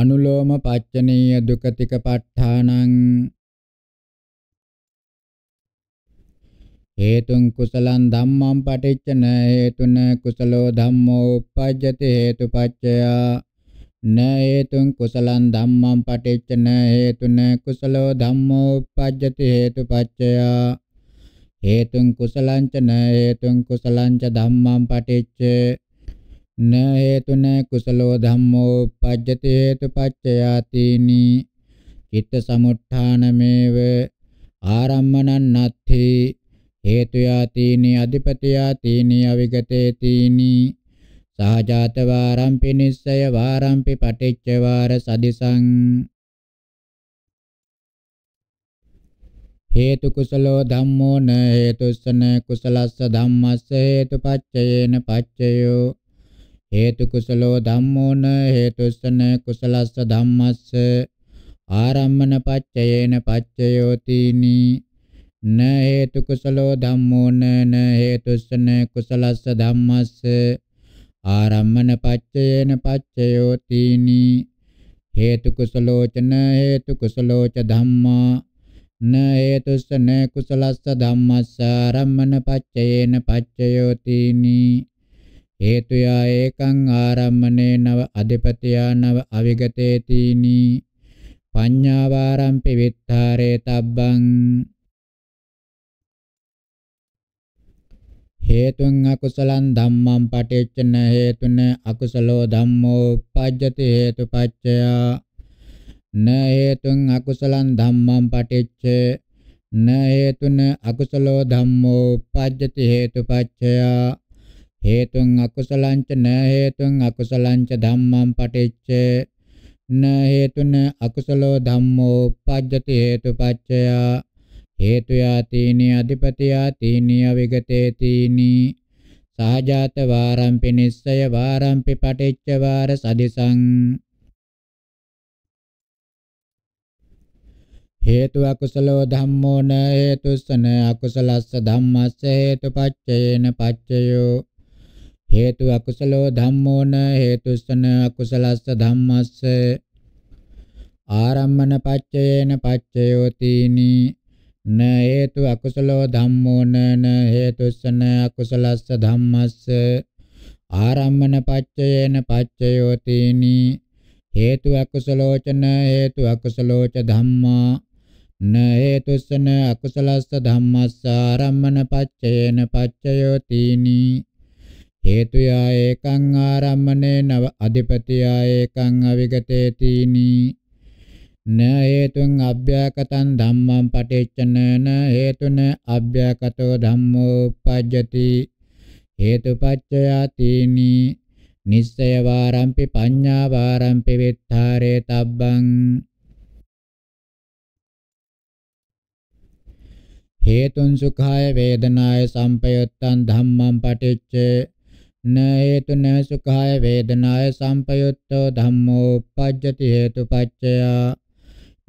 අනුලෝම පච්චනීය දුකතික ප ဋ ාණං හේතුං කුසලං ධම්මං පටිච්චන හේතුන කුසලෝ ධම්මෝ uppajjati හේතුපච්චය න හේතුං කුසලං ධම්මං පටිච්චන හේතුන කුසලෝ ධම්මෝ uppajjati හේතුපච්චය හේතුං කුසලං ච න හේතුං කුසලං ච ධම්මං පටිච්චේ න හේතුන කුසලෝ ධම්මෝ පජ්ජති හේතුපච්චයාතිනි චිත්ත සමුත්ථානමේව ආරම්මණං නත්ථි හේතු යාතිනි අධිපති යාතිනි අවිගතේතිනි සහජාත වාරම්පි නිස්සය වාරම්පි පටිච්ච වාර සදිසං හේතු කුසලෝ ධම්මෝ න හේතුස්සන කුසලස්ස ධම්මස්ස හේතුපච්චයේන පච්චයෝ හේතු කුසලෝ ධම්මෝන හේතුස්සන කුසලස්ස ධම්මස්ස ආරම්මන පච්චයේන පච්චයෝතිනි න හේතු කුසලෝ ධම්මෝන න හේතුස්සන කුසලස්ස ධම්මස්ස ආරම්මන පච්චයේන පච්චයෝතිනි හේතු කුසලෝචන හේතු කුසලෝච ධම්මා න හේතුස්සන කුසලස්ස ධම්මස්ස ආරම්මන පච්චයේන පච්චයෝතිනි හේතුයා ඒකං ආරම්මනේ නව අධිපතියා නව අවිගතේතිනි පඤ්ඤාවාරම්පි විත්තරේ තබ්බං හේතුං අකුසලං ධම්මං පටිච්චන හේතුන අකුසලෝ ධම්මෝ උපජ්ජති හේතුපච්චය න හේතුං අකුසලං ධම්මං පටිච්ච න හේතුන අකුසලෝ ධම්මෝ උපජ්ජති හේතුපච්චය හේතුං අකුසලංච න හේතුං අකුසලංච ධම්මං පටිච්ච න හේතුන අකුසලෝ ධම්මෝ උපජ්ජති හේතුපච්චය හේතු යාතිනි අධිපති යාතිනි අවිගතේ තීනි සහජාත වාරම්පි නිස්සය වාරම්පි පටිච්ච වාර සදිසං හේතු අකුසලෝ ධම්මෝ න හේතුස්සන අකුසලස්ස ධම්මස්ස හේතුපච්චයේන පච්චයෝ හේතු අකුසලෝ ධම්මෝන හේතුස්සන අකුසලස්ස ධම්මස්ස ආරම්මන පච්චයේන පච්චයෝතිනි න හේතු අකුසලෝ ධම්මෝන න හේතුස්සන අකුසලස්ස ධම්මස්ස ආරම්මන පච්චයේන පච්චයෝතිනි හේතු අකුසලෝචන හේතු අකුසලෝච ධම්මා න හේතුස්සන අකුසලස්ස ධම්මස්ස ආරම්මන පච්චයේන පච්චයෝතිනි හේතුයා ඒකං ආරම්මනේ නව අධිපතියා ඒකං අවිගතේතිනි න හේතුං අභ්‍යකතං ධම්මං පටිච්චන න හේතුන අභ්‍යකතෝ ධම්මෝ උපජ්ජති හේතුපච්චයාතිනි නිස්සය වාරම්පි පඤ්ඤා වාරම්පි විත්තරේ තබ්බං හේතුං සුඛාය වේදනාය සම්පයුත්තං ධම්මං පටිච්චේ न हेतु न सुखाय वेदनाय संपयुक्तो धम्मोपज्जति हेतुपच्चया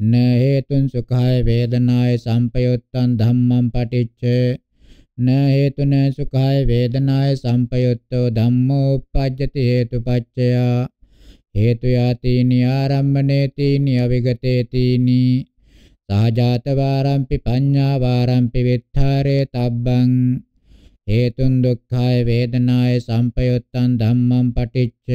न हेतुं सुखाय वेदनाय संपयुक्तं धम्मं पठिच्छ न हेतु न सुखाय वेदनाय संपयुक्तो धम्मोपज्जति हेतुपच्चया हेतुया तीनि आरम्भने तीनि अविगते तीनि සහජාත වාරම්පි පඤ්ඤා වාරම්පි විත්තරේ තබ්බං හේතුන් දුක්ඛාය වේදනාය සම්පයුත්තං ධම්මං පටිච්ච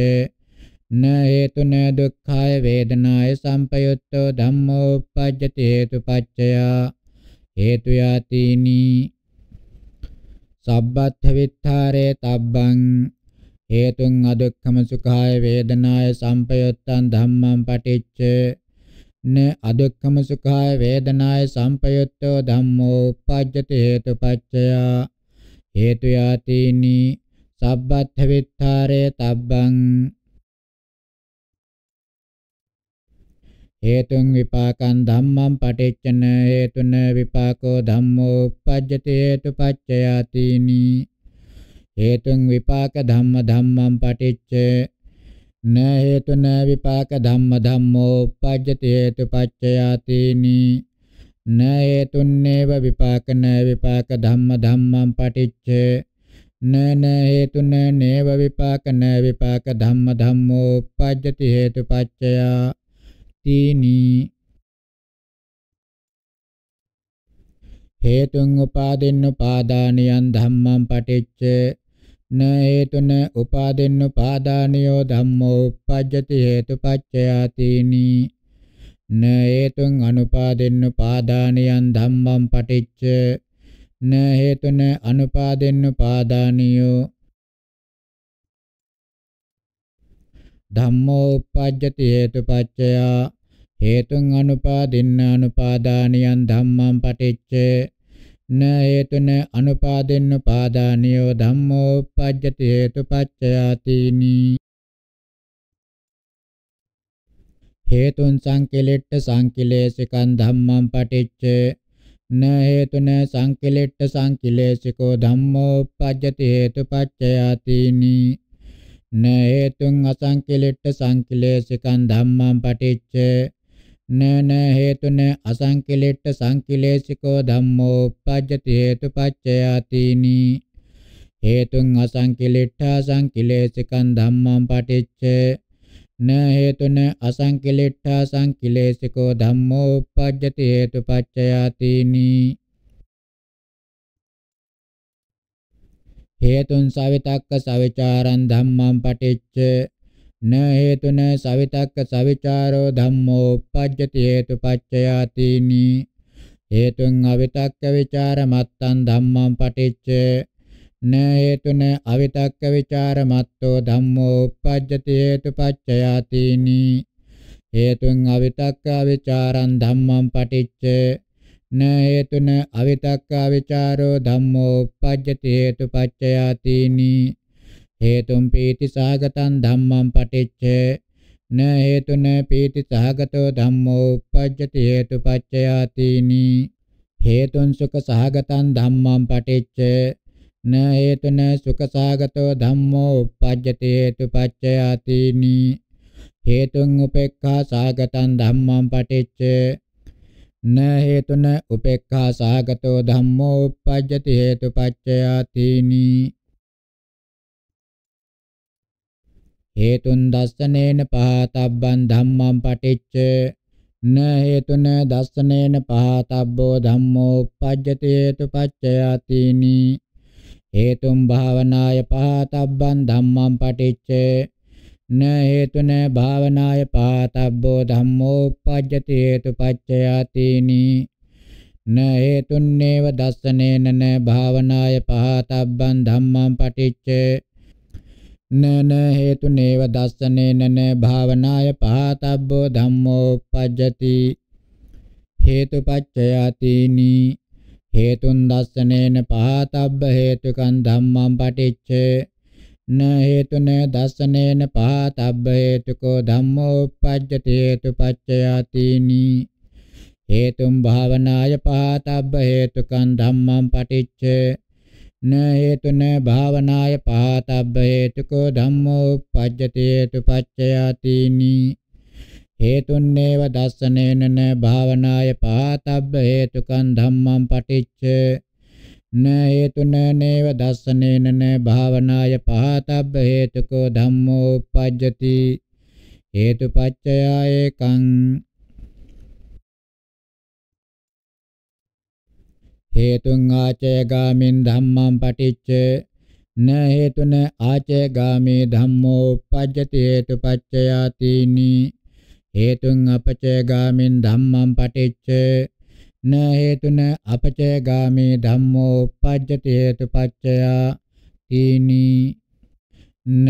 න හේතුන දුක්ඛාය වේදනාය සම්පයුත්තෝ ධම්මෝ uppajjati හේතුපච්චය හේතු යතිනි සබ්බත්ථ විත්තරේ තබ්බං හේතුන් අදුක්ඛම සුඛාය වේදනාය සම්පයුත්තං ධම්මං පටිච්ච න අදුක්ඛම සුඛාය වේදනාය සම්පයුත්තෝ ධම්මෝ uppajjati හේතුපච්චය හේතු යාතේනි සබ්බත්ථ විත්තරය තබ්බං හේතුන් විපාකං ධම්මං පටිච්චන හේතුන විපාකෝ ධම්මෝ uppajjati හේතුපච්චයාතිනි හේතුන් විපාක ධම්ම ධම්මං පටිච්ච න හේතුන විපාක ධම්ම ධම්මෝ uppajjati හේතුපච්චයාතිනි න හේතුන්නේව විපාකන විපාක ධම්ම ධම්මං පටිච්ච න න හේතුන නේව විපාකන විපාක ධම්ම ධම්මෝ උපජ්ජති හේතුපච්චය තීනි හේතුං උපාදින්න උපාදානියං ධම්මං පටිච්ච න හේතුන උපාදින්න උපාදානියෝ ධම්මෝ උපජ්ජති හේතුපච්චය තීනි න හේතුං අනුපාදෙන්න පාදානියන් ධම්මං පටිච්ච න හේතුන අනුපාදෙන්න පාදානියෝ ධම්මෝ uppajjati හේතුපච්චය හේතුං අනුපාදින්න අනුපාදානියන් ධම්මං පටිච්ච න හේතුන අනුපාදෙන්න පාදානියෝ ධම්මෝ uppajjati හේතුපච්චයාතිනී හේතුන් සංකලෙට්ට සංකලේශිකං ධම්මං පටිච්ච න හේතුන සංකලෙට්ට සංකලේශිකෝ ධම්මෝ uppajjati හේතුපච්චයාතිනි න හේතුන් අසංකලෙට්ට සංකලේශිකං ධම්මං පටිච්ච න න හේතුන අසංකලෙට්ට සංකලේශිකෝ ධම්මෝ uppajjati හේතුපච්චයාතිනි හේතුන් අසංකලෙට්ඨා සංකලේශිකං ධම්මං පටිච්ච න හේතුන අසංකිලෙට්ඨා සංකිලේශිකෝ ධම්මෝ uppajjati හේතුපච්චයාතිනි හේතුන් සවිතක්ක සවිචාරං ධම්මං පටිච්ච න හේතුන සවිතක්ක සවිචාරෝ ධම්මෝ uppajjati හේතුපච්චයාතිනි හේතුන් අවිතක්ක විචාර මත්තං ධම්මං පටිච්ච න හේතුන අවිතක්ක ਵਿਚාරමත්තෝ ධම්මෝ uppajjati හේතුපච්චයාතිනි හේතුන් අවිතක්ක ਵਿਚාරං ධම්මං පටිච්ච න හේතුන අවිතක්ක ਵਿਚාරෝ ධම්මෝ uppajjati හේතුපච්චයාතිනි හේතුම් පීති සහගතං ධම්මං පටිච්ච න හේතුන පීති සහගතෝ ධම්මෝ uppajjati හේතුපච්චයාතිනි හේතුන් සුඛ සහගතං ධම්මං පටිච්ච න හේතුන සුඛසාගතෝ ධම්මෝ uppajjati hetupaccayatini හේතුන් උපේක්ඛා සාගතං ධම්මං පටිච්ච න හේතුන උපේක්ඛා සාගතෝ ධම්මෝ uppajjati hetupaccayatini හේතුන් දස්සනේන පහතබ්බං ධම්මං පටිච්ච න හේතුන දස්සනේන පහතබ්බෝ ධම්මෝ uppajjati hetupaccayatini හේතුම් භාවනාය පහතබ්බන් ධම්මං පටිච්ච න හේතුන භාවනාය පාතබ්බෝ ධම්මෝ uppajjati හේතුපච්චයාතිනි න හේතුන්නේව දස්සනේන න භාවනාය පහතබ්බන් ධම්මං පටිච්ච න න හේතුනේව දස්සනේන න භාවනාය පහතබ්බෝ ධම්මෝ uppajjati හේතුපච්චයාතිනි හේතුන් දස්සනේන පහතබ්බ හේතුකං ධම්මං පටිච්ච න හේතුන දස්සනේන පහතබ්බ හේතුකෝ ධම්මෝ uppajjati හේතුපච්චයාතිනි හේතුම් භාවනාය පහතබ්බ හේතුකං ධම්මං පටිච්ච න හේතුන භාවනාය පහතබ්බ හේතුකෝ ධම්මෝ uppajjati හේතුපච්චයාතිනි හේතුන්නේව දස්සනේනන භාවනාය පහතබ්බ හේතුකං ධම්මං පටිච්ච න හේතුනේව දස්සනේනන භාවනාය පහතබ්බ හේතුකෝ ධම්මෝ uppajjati හේතුපච්චය ඒකං හේතුං ආචය ගාමින් ධම්මං පටිච්ච න හේතුන ආචය ගාමේ ධම්මෝ uppajjati හේතුපච්චයාතිනී හේතුන් අපචයගාමින් ධම්මං පටිච්ච න හේතුන අපචයගාමී ධම්මෝ uppajjati හේතුපච්චය තීනි න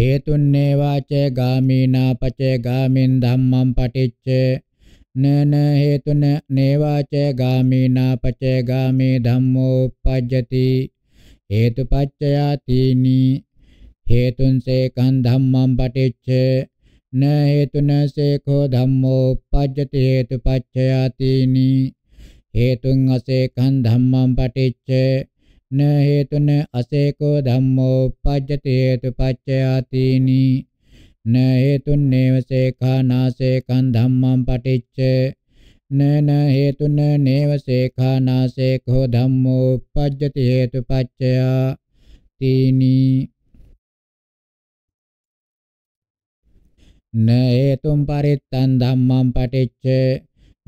හේතුන් නේවාච ගාමීනා පචේ ගාමින් ධම්මං පටිච්ච නන හේතුන නේවාච ගාමීනා පචේ ගාමී ධම්මෝ uppajjati හේතුපච්චය තීනි හේතුන් සේකං ධම්මං පටිච්ච න හේතුන සේකෝ ධම්මෝ පජ්ජති හේතුපච්චයාතිනි හේතුන් අසේකං ධම්මං පටිච්ච න හේතුන අසේකෝ ධම්මෝ පජ්ජති හේතුපච්චයාතිනි න හේතුන් නේව සේකා නාසේකං ධම්මං පටිච්ච නන හේතුන නේව සේකා නාසේකෝ ධම්මෝ පජ්ජති හේතුපච්චයා තීනී න හේතුම් පරිත්තං ධම්මං පටිච්ච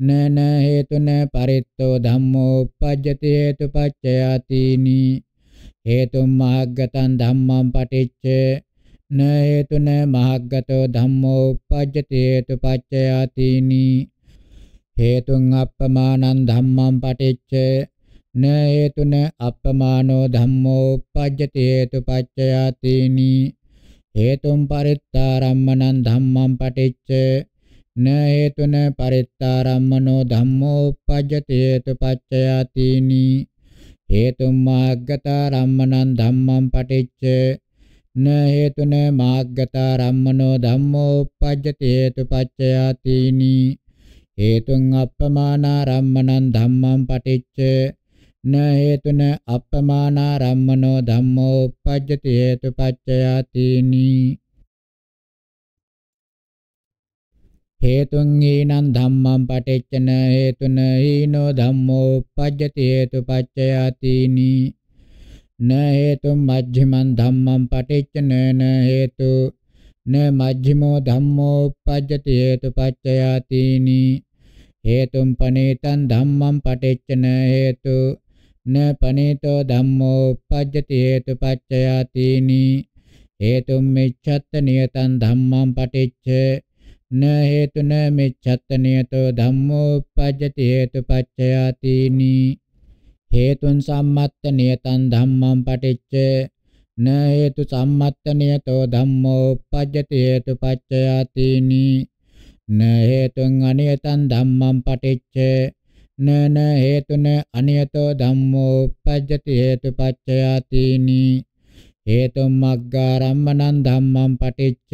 නන හේතුන පරිත්තෝ ධම්මෝ uppajjati හේතුපච්චයාතිනි හේතුම් මහග්ගතං ධම්මං පටිච්ච න හේතුන මහග්ගතෝ ධම්මෝ uppajjati හේතුපච්චයාතිනි හේතුං අප්පමානං ධම්මං පටිච්ච න හේතුන අප්පමානෝ ධම්මෝ uppajjati හේතුපච්චයාතිනි හේතුම් පරිත්තාරම්මනං ධම්මං පටිච්ච න හේතුන පරිත්තාරම්මනෝ ධම්මෝ uppajjati හේතුපච්චයාතිනි හේතුම් මාග්ගතාරම්මනං ධම්මං පටිච්ච න හේතුන මාග්ගතාරම්මනෝ ධම්මෝ uppajjati හේතුපච්චයාතිනි හේතුං අප්පමානාරම්මනං ධම්මං පටිච්ච න හේතුන අප්පමානාරම්මනෝ ධම්මෝ uppajjati hetupaccaya tini හේතුන් ඊනං ධම්මං පටිච්චන හේතුන ඊනෝ ධම්මෝ uppajjati hetupaccaya tini න හේතුම් මජ්ක්‍ධිමං ධම්මං පටිච්චන න හේතු න මජ්ක්‍ධිමෝ ධම්මෝ uppajjati hetupaccaya tini හේතුම් පනේතං ධම්මං පටිච්චන හේතු න පනීතෝ ධම්මෝ uppajjati හේතුපච්චයාතිනි හේතුම් මිච්ඡත්ත නියතං ධම්මං පටිච්ච න හේතුන මිච්ඡත්ත නියතෝ ධම්මෝ uppajjati හේතුපච්චයාතිනි හේතුන් සම්මත්ත නියතං ධම්මං පටිච්ච න හේතු සම්මත්ත නියතෝ ධම්මෝ uppajjati හේතුපච්චයාතිනි න හේතුන් අනියතං ධම්මං පටිච්ච නන හේතුන අනියතෝ ධම්මෝ uppajjati හේතුපච්චයාතිනි හේතුම් මග්ගාරම්මනං ධම්මං පටිච්ච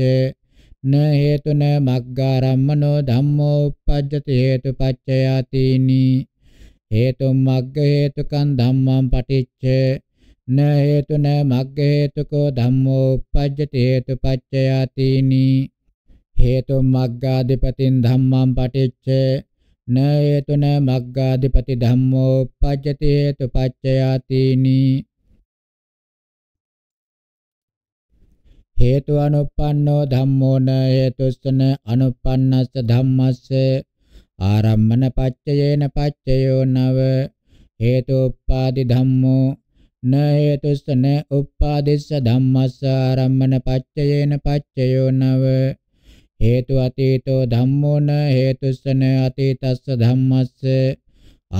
න හේතුන මග්ගාරම්මනෝ ධම්මෝ uppajjati හේතුපච්චයාතිනි හේතුම් මග්ග හේතුකං ධම්මං පටිච්ච න හේතුන මග්ග හේතුකෝ ධම්මෝ uppajjati හේතුපච්චයාතිනි හේතුම් මග්ගාදිපතින් ධම්මං පටිච්ච නයතුන මග්ගාධිපති ධම්මෝ පජ්ජති හේතු පච්චයාතිනි හේතු අනුප්පන්නෝ ධම්මෝ න හේතුස්සන අනුප්පන්නස්ස ධම්මස්ස ආරම්මන පච්චයේන පච්චයෝ නව හේතුප්පාදි ධම්මෝ න හේතුස්සන උප්පාදිස්ස ධම්මස්ස ආරම්මන පච්චයේන පච්චයෝ නව හේතු අතීතෝ ධම්මෝ න හේතුස්සන අතීතස්ස ධම්මස්ස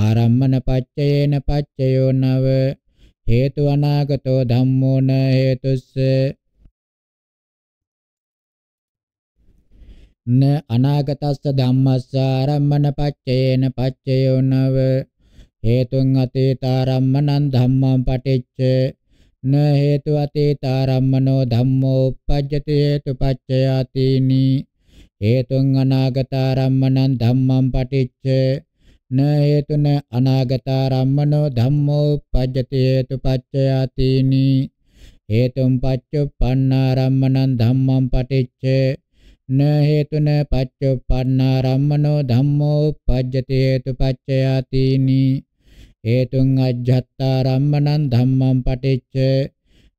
ආරම්මන පච්චයේන පච්චයෝ නව හේතු අනාගතෝ ධම්මෝ න හේතුස්ස න අනාගතස්ස ධම්මස්ස ආරම්මන පච්චයේන පච්චයෝ නව හේතුන් අතීතාරම්මනං ධම්මං පටිච්ච න හේතු අතීතාරම්මනෝ ධම්මෝ uppajjati හේතුපච්චයාතිනී හේතුං අනාගතාරම්මණං ධම්මං පටිච්ච න හේතුන අනාගතාරම්මනෝ ධම්මෝ උපජ්ජති හේතුපච්චයාතිනි හේතුම් පච්චුප්පන්නාරම්මණං ධම්මං පටිච්ච න හේතුන පච්චුප්පන්නාරම්මනෝ ධම්මෝ උපජ්ජති හේතුපච්චයාතිනි හේතුං අජ්ජත්තාරම්මණං ධම්මං පටිච්ච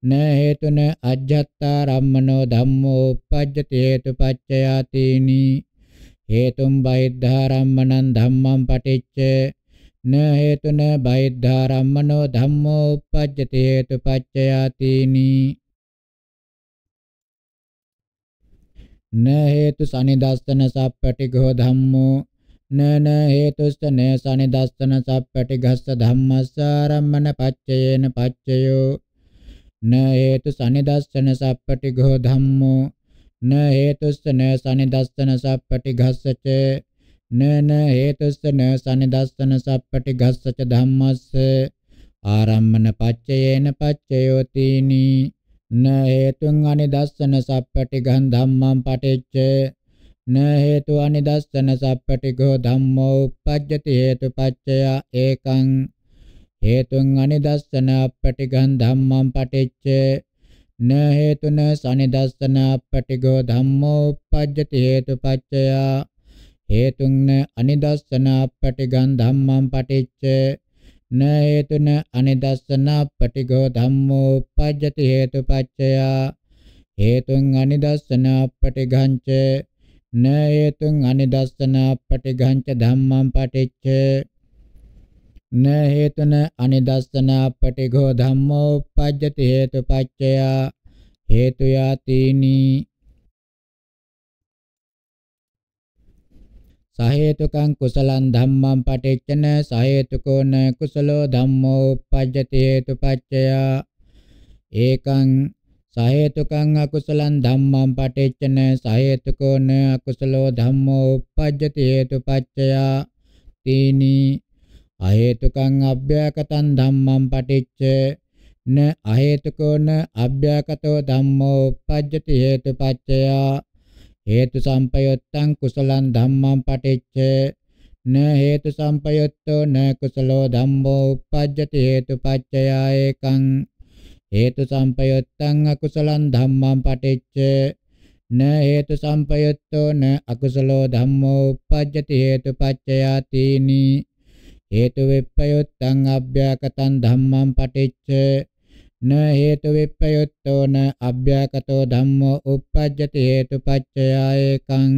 න හේතුන අජ්ජත්තාරම්මනෝ ධම්මෝ uppajjati හේතුපච්චයාතේනි හේතුම් බයිද්ධාරම්මනං ධම්මං පටිච්ච න හේතුන බයිද්ධාරම්මනෝ ධම්මෝ uppajjati හේතුපච්චයාතේනි න හේතු සනිදස්සන සප්පටිඝෝ ධම්මෝ නන හේතුස්ත නේ සනිදස්සන සප්පටිඝස්ස ධම්මස්සාරම්මන පච්චයේන පච්චයෝ न हेतु सनिदस्सन सप्पटिघो धम्मो न हेतुस्स न सनिदस्सन सप्पटिघस्स च न न हेतुस्स न सनिदस्सन सप्पटिघस्स च धम्मස්स ආරම්මන පච්චයේන පච්චයෝතිනි න හේතුං අනිදස්සන සප්පටි ගන් ධම්මං පටිච්ච න හේතු අනිදස්සන සප්පටි ගෝ ධම්මෝ uppajjati හේතු පච්චය ඒකං හේතුං අනිදස්සන පටිඝං ධම්මං පටිච්ච න හේතුන සනිදස්සන පටිඝෝ ධම්මෝ uppajjati හේතුපච්චය හේතුං න අනිදස්සන පටිඝං ධම්මං පටිච්ච න හේතුන අනිදස්සන පටිඝෝ ධම්මෝ uppajjati හේතුපච්චය හේතුං අනිදස්සන පටිඝං ච න හේතුං අනිදස්සන පටිඝං ච ධම්මං පටිච්ච න හේතුන අනිදස්සන පටිඝෝ ධම්මෝ පජ්ජති හේතුපච්චය හේතු යතිනි සහේතුකං කුසලං ධම්මං පටිච්චන සහේතුකෝ න කුසලෝ ධම්මෝ පජ්ජති හේතුපච්චය ඒකං සහේතුකං අකුසලං ධම්මං පටිච්චන සහේතුකෝ න අකුසලෝ ධම්මෝ උප්පජ්ජති හේතුපච්චය තීනි අහේතුකං අභ්‍යකතං ධම්මං පටිච්ච න අහේතුකෝ න අභ්‍යකතෝ ධම්මෝ uppajjati හේතුපච්චය හේතු සම්පයුත්තං කුසලං ධම්මං පටිච්ච න හේතු සම්පයුත්තෝ න කුසලෝ ධම්මෝ uppajjati හේතුපච්චය ඒකං හේතු සම්පයුත්තං අකුසලං ධම්මං පටිච්ච න හේතු සම්පයුත්තෝ න අකුසලෝ ධම්මෝ uppajjati හේතුපච්චයා තීනී හේතු විප්පයුත්තං අභ්‍යකතං ධම්මං පටිච්ච න හේතු විප්පයුත්තෝන අභ්‍යකතෝ ධම්මෝ uppajjati හේතුපච්චයා ඒකං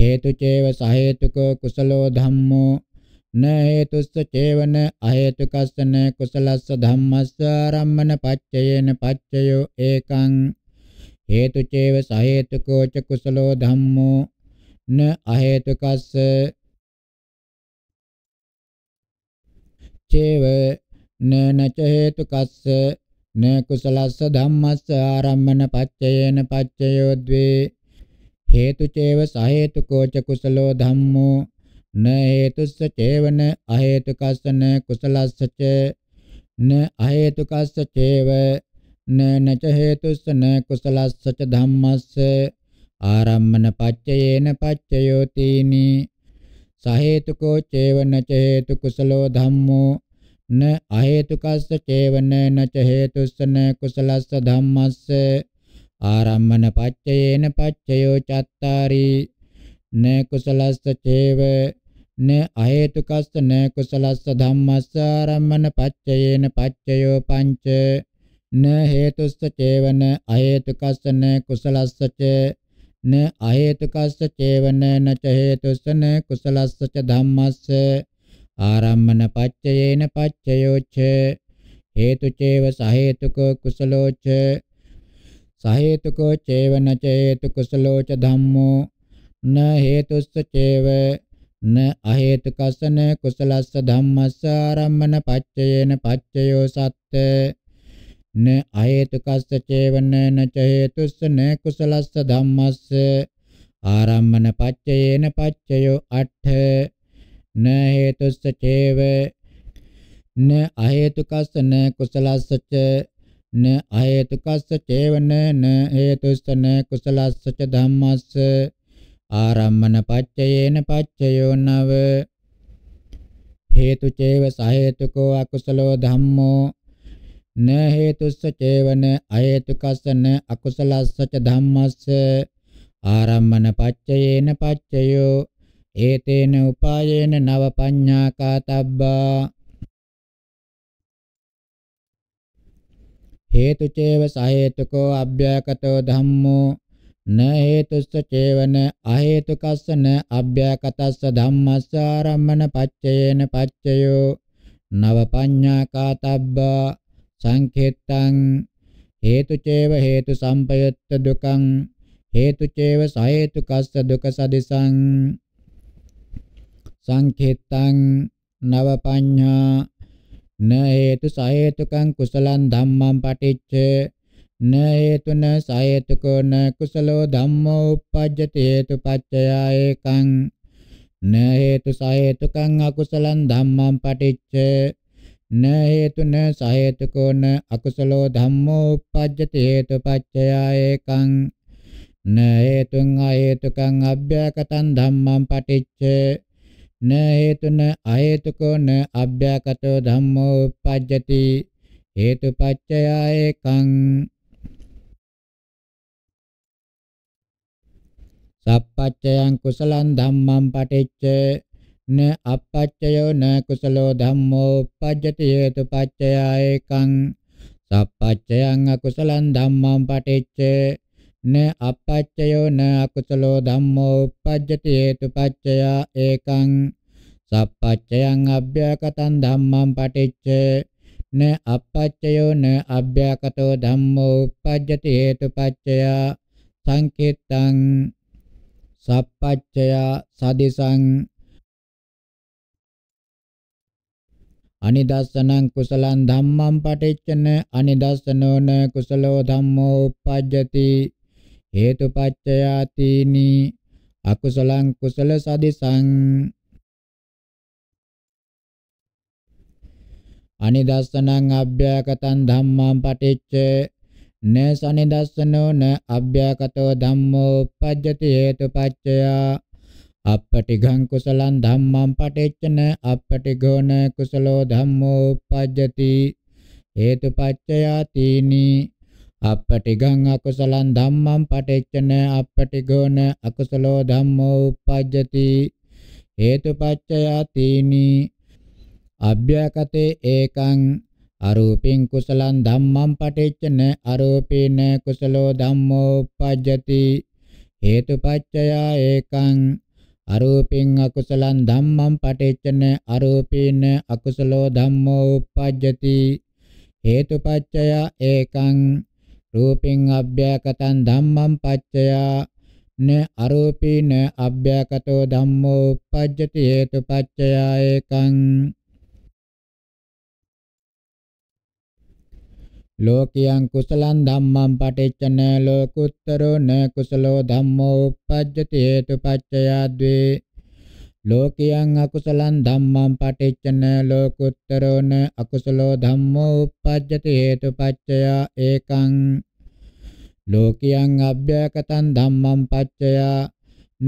හේතු චේව සහේතුකෝ කුසලෝ ධම්මෝ න හේතුස්ස චේවන අහේතුකස්සන කුසලස්ස ධම්මස්ස ආරම්මන පච්චයේන පච්චයෝ ඒකං හේතු චේව සහේතුකෝ ච කුසලෝ ධම්මෝ න අහේතුකස්ස චේව න නච හේතුකස්ස න කුසලස්ස ධම්මස්ස ආරම්මන පච්චයේන පච්චයෝ ද්වේ හේතු චේව සහේතුකෝ ච කුසලෝ ධම්මෝ න හේතුස්ස චේවන අහේතුකස්ස න කුසලස්ස ච න අහේතුකස්ස චේව න නච හේතුස්ස න කුසලස්ස ච ධම්මස්ස ආරම්මන පච්චයේන පච්චයෝ තීනි සහේතුකෝ චේවන චේතු කුසලෝ ධම්මෝ න අහේතුකස්ස චේවන නච හේතුස්සන කුසලස්ස ධම්මස්ස ආරම්මන පච්චයේන පච්චයෝ චත්තාරි න කුසලස්ස චේව න අහේතුකස්ස න කුසලස්ස ධම්මස්ස ආරම්මන පච්චයේන පච්චයෝ පංච න හේතුස්ස චේවන අහේතුකස්ස න කුසලස්ස චේ න අහේතුකස්ස චේවන න ච හේතුසන කුසලස්ස ච ධම්මස්ස ආරම්මන පච්චයේන පච්චයෝච හේතු චේව සහේතුකෝ කුසලෝච සහේතුකෝ චේවන ච හේතු කුසලෝච ධම්මෝ න හේතුස්ස චේව න අහේතුකස්ස න කුසලස්ස ධම්මස්ස ආරම්මන පච්චයේන පච්චයෝ සත්ත්‍ය න අහේතුකස්ස චේවන න චේතුස්ස න කුසලස්ස ධම්මස්ස ආරම්මන පච්චයේන පච්චයෝ අට්ඨ න හේතුස්ස චේව න අහේතුකස්ස න කුසලස්ස ච න අහේතුකස්ස චේවන න හේතුස්ස න කුසලස්ස ච ධම්මස්ස ආරම්මන පච්චයේන පච්චයෝ නව හේතු චේව සහේතුකෝ අකුසලෝ ධම්මෝ න හේතුස්ස චේවන අහේතුකස්ස න අකුසලස්ස ච ධම්මස්ස ආරම්මන පච්චයේන පච්චයෝ ඒතේන උපායේන නව පඤ්ඤා කාතබ්බා හේතු චේව සහේතුකෝ අභ්‍යකටෝ ධම්මෝ න හේතුස්ස චේවන අහේතුකස්ස න අභ්‍යකටස්ස ධම්මස්ස ආරම්මන පච්චයේන පච්චයෝ නව පඤ්ඤා කාතබ්බා සංඛෙත්තං හේතුචේව හේතු සම්පයුත්ත දුකං හේතුචේව සහේතු කස්ස දුක සදිසං සංඛෙත්තං නවපඤ්ඤා න හේතු සහේතුකං කුසලං ධම්මං පටිච්ච න හේතු න සහේතුකෝ න කුසලෝ ධම්මෝ uppajjati හේතුපච්චයා ඒකං න හේතු සහේතුකං අකුසලං ධම්මං පටිච්ච න හේතු න සහේතුකෝ න අකුසලෝ ධම්මෝ uppajjati හේතුපච්චයා ඒකං න හේතුං අහේතුකං අභ්‍යකතං ධම්මං පටිච්ච න හේතුන අහේතුකෝ න අභ්‍යකතෝ ධම්මෝ uppajjati හේතුපච්චයා ඒකං සප්පච්චයං කුසලං ධම්මං පටිච්ච න අපච්චයෝ න කුසලෝ ධම්මෝ පජ්ජති හේතු පච්චයා ඒකං සප්පච්චයං අකුසලං ධම්මං පටිච්ච න අපච්චයෝ න අකුසලෝ ධම්මෝ උප්පජ්ජති හේතුපච්චයා ඒකං සප්පච්චයං අභ්‍යකතං ධම්මං පටිච්ච න අපච්චයෝ න අභ්‍යකතෝ ධම්මෝ උප්පජ්ජති හේතුපච්චයා සංකිට්ඨං සප්පච්චයා සදිසං අනිදස්සනං කුසලං ධම්මං පටිච්චන අනිදස්සනෝන කුසලෝ ධම්මෝ uppajjati හේතුපච්චයාතිනි අකුසලං කුසල සදිසං අනිදස්සනං අභ්‍යකතං ධම්මං පටිච්ච න සනිදස්සනෝන අභ්‍යකතෝ ධම්මෝ uppajjati හේතුපච්චයා අපටිඝං කුසලං ධම්මං පටිච්චන අපටිඝෝන කුසලෝ ධම්මෝ උපජ්ජති හේතුපච්චය තීනි අපටිඝං අකුසලං ධම්මං පටිච්චන අපටිඝෝන අකුසලෝ ධම්මෝ උපජ්ජති හේතුපච්චය තීනි අභ්‍යකතේ ඒකං අරූපින් කුසලං ධම්මං පටිච්චන අරූපේන කුසලෝ ධම්මෝ උපජ්ජති හේතුපච්චය ඒකං අරූපින් අකුසලං ධම්මං පටිච්චන අරූපීන අකුසලෝ ධම්මෝ uppajjati හේතුපච්චය ඒකං රූපින් අභ්‍යකතං ධම්මං පච්චය න අරූපීන අභ්‍යකතෝ ධම්මෝ uppajjati හේතුපච්චය ඒකං ලෝකියං කුසලං ධම්මං පටිච්චන ලෝකුත්තරෝ න කුසලෝ ධම්මෝ uppajjati හේතුපච්චයා ද්වේ ලෝකියං අකුසලං ධම්මං පටිච්චන ලෝකුත්තරෝ න අකුසලෝ ධම්මෝ uppajjati හේතුපච්චයා ඒකං ලෝකියං අභ්‍යකතං ධම්මං පච්චයා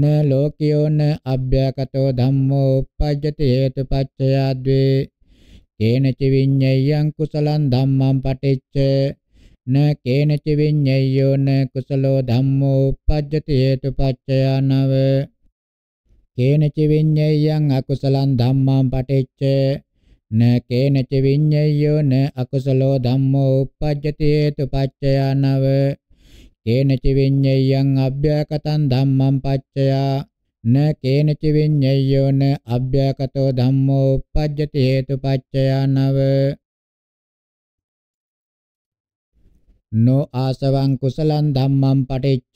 න ලෝකියෝ න අභ්‍යකතෝ ධම්මෝ uppajjati හේතුපච්චයා ද්වේ කේනච විඤ්ඤයං කුසලං ධම්මං පටිච්ච න කේනච විඤ්ඤයෝ න කුසලෝ ධම්මෝ uppajjati හේතුපච්චයා නව කේනච විඤ්ඤයං අකුසලං ධම්මං පටිච්ච න කේනච විඤ්ඤයෝ න අකුසලෝ ධම්මෝ uppajjati හේතුපච්චයා නව කේනච විඤ්ඤයං අභ්‍යකතං ධම්මං පච්චයා න කේනච විඤ්ඤයෝන අභ්‍යකටෝ ධම්මෝ uppajjati හේතුපච්චයානව නෝ ආසවං කුසලං ධම්මං පටිච්ච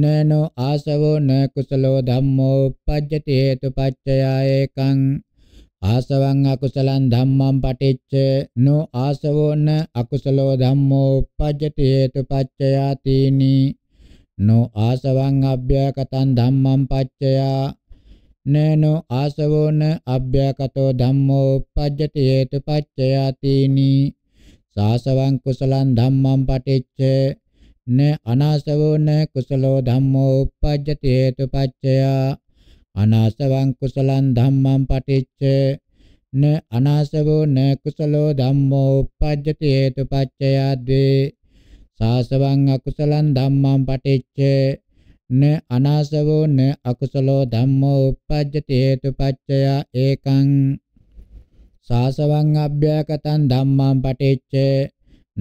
නනෝ ආසවෝ න කුසලෝ ධම්මෝ uppajjati හේතුපච්චයා ඒකං ආසවං අකුසලං ධම්මං පටිච්ච නෝ ආසවෝ න අකුසලෝ ධම්මෝ uppajjati හේතුපච්චයා තීනී no asavang abhyakatan dhammam paccaya නේනෝ ආසවෝන අභ්‍යකතෝ ධම්මෝ uppajjati hetu paccayatini සාසවං කුසලං ධම්මං පටිච්ච න අනාසවෝන කුසලෝ ධම්මෝ uppajjati hetu paccaya අනාසවං කුසලං ධම්මං පටිච්ච න අනාසවෝන කුසලෝ ධම්මෝ uppajjati hetu paccaya ද්වේ සාසවං අකුසලං ධම්මං පටිච්ච න අනාසවෝ න අකුසලෝ ධම්මෝ uppajjati හේතුපච්චය ඒකං සාසවං අභ්‍යකතං ධම්මං පටිච්ච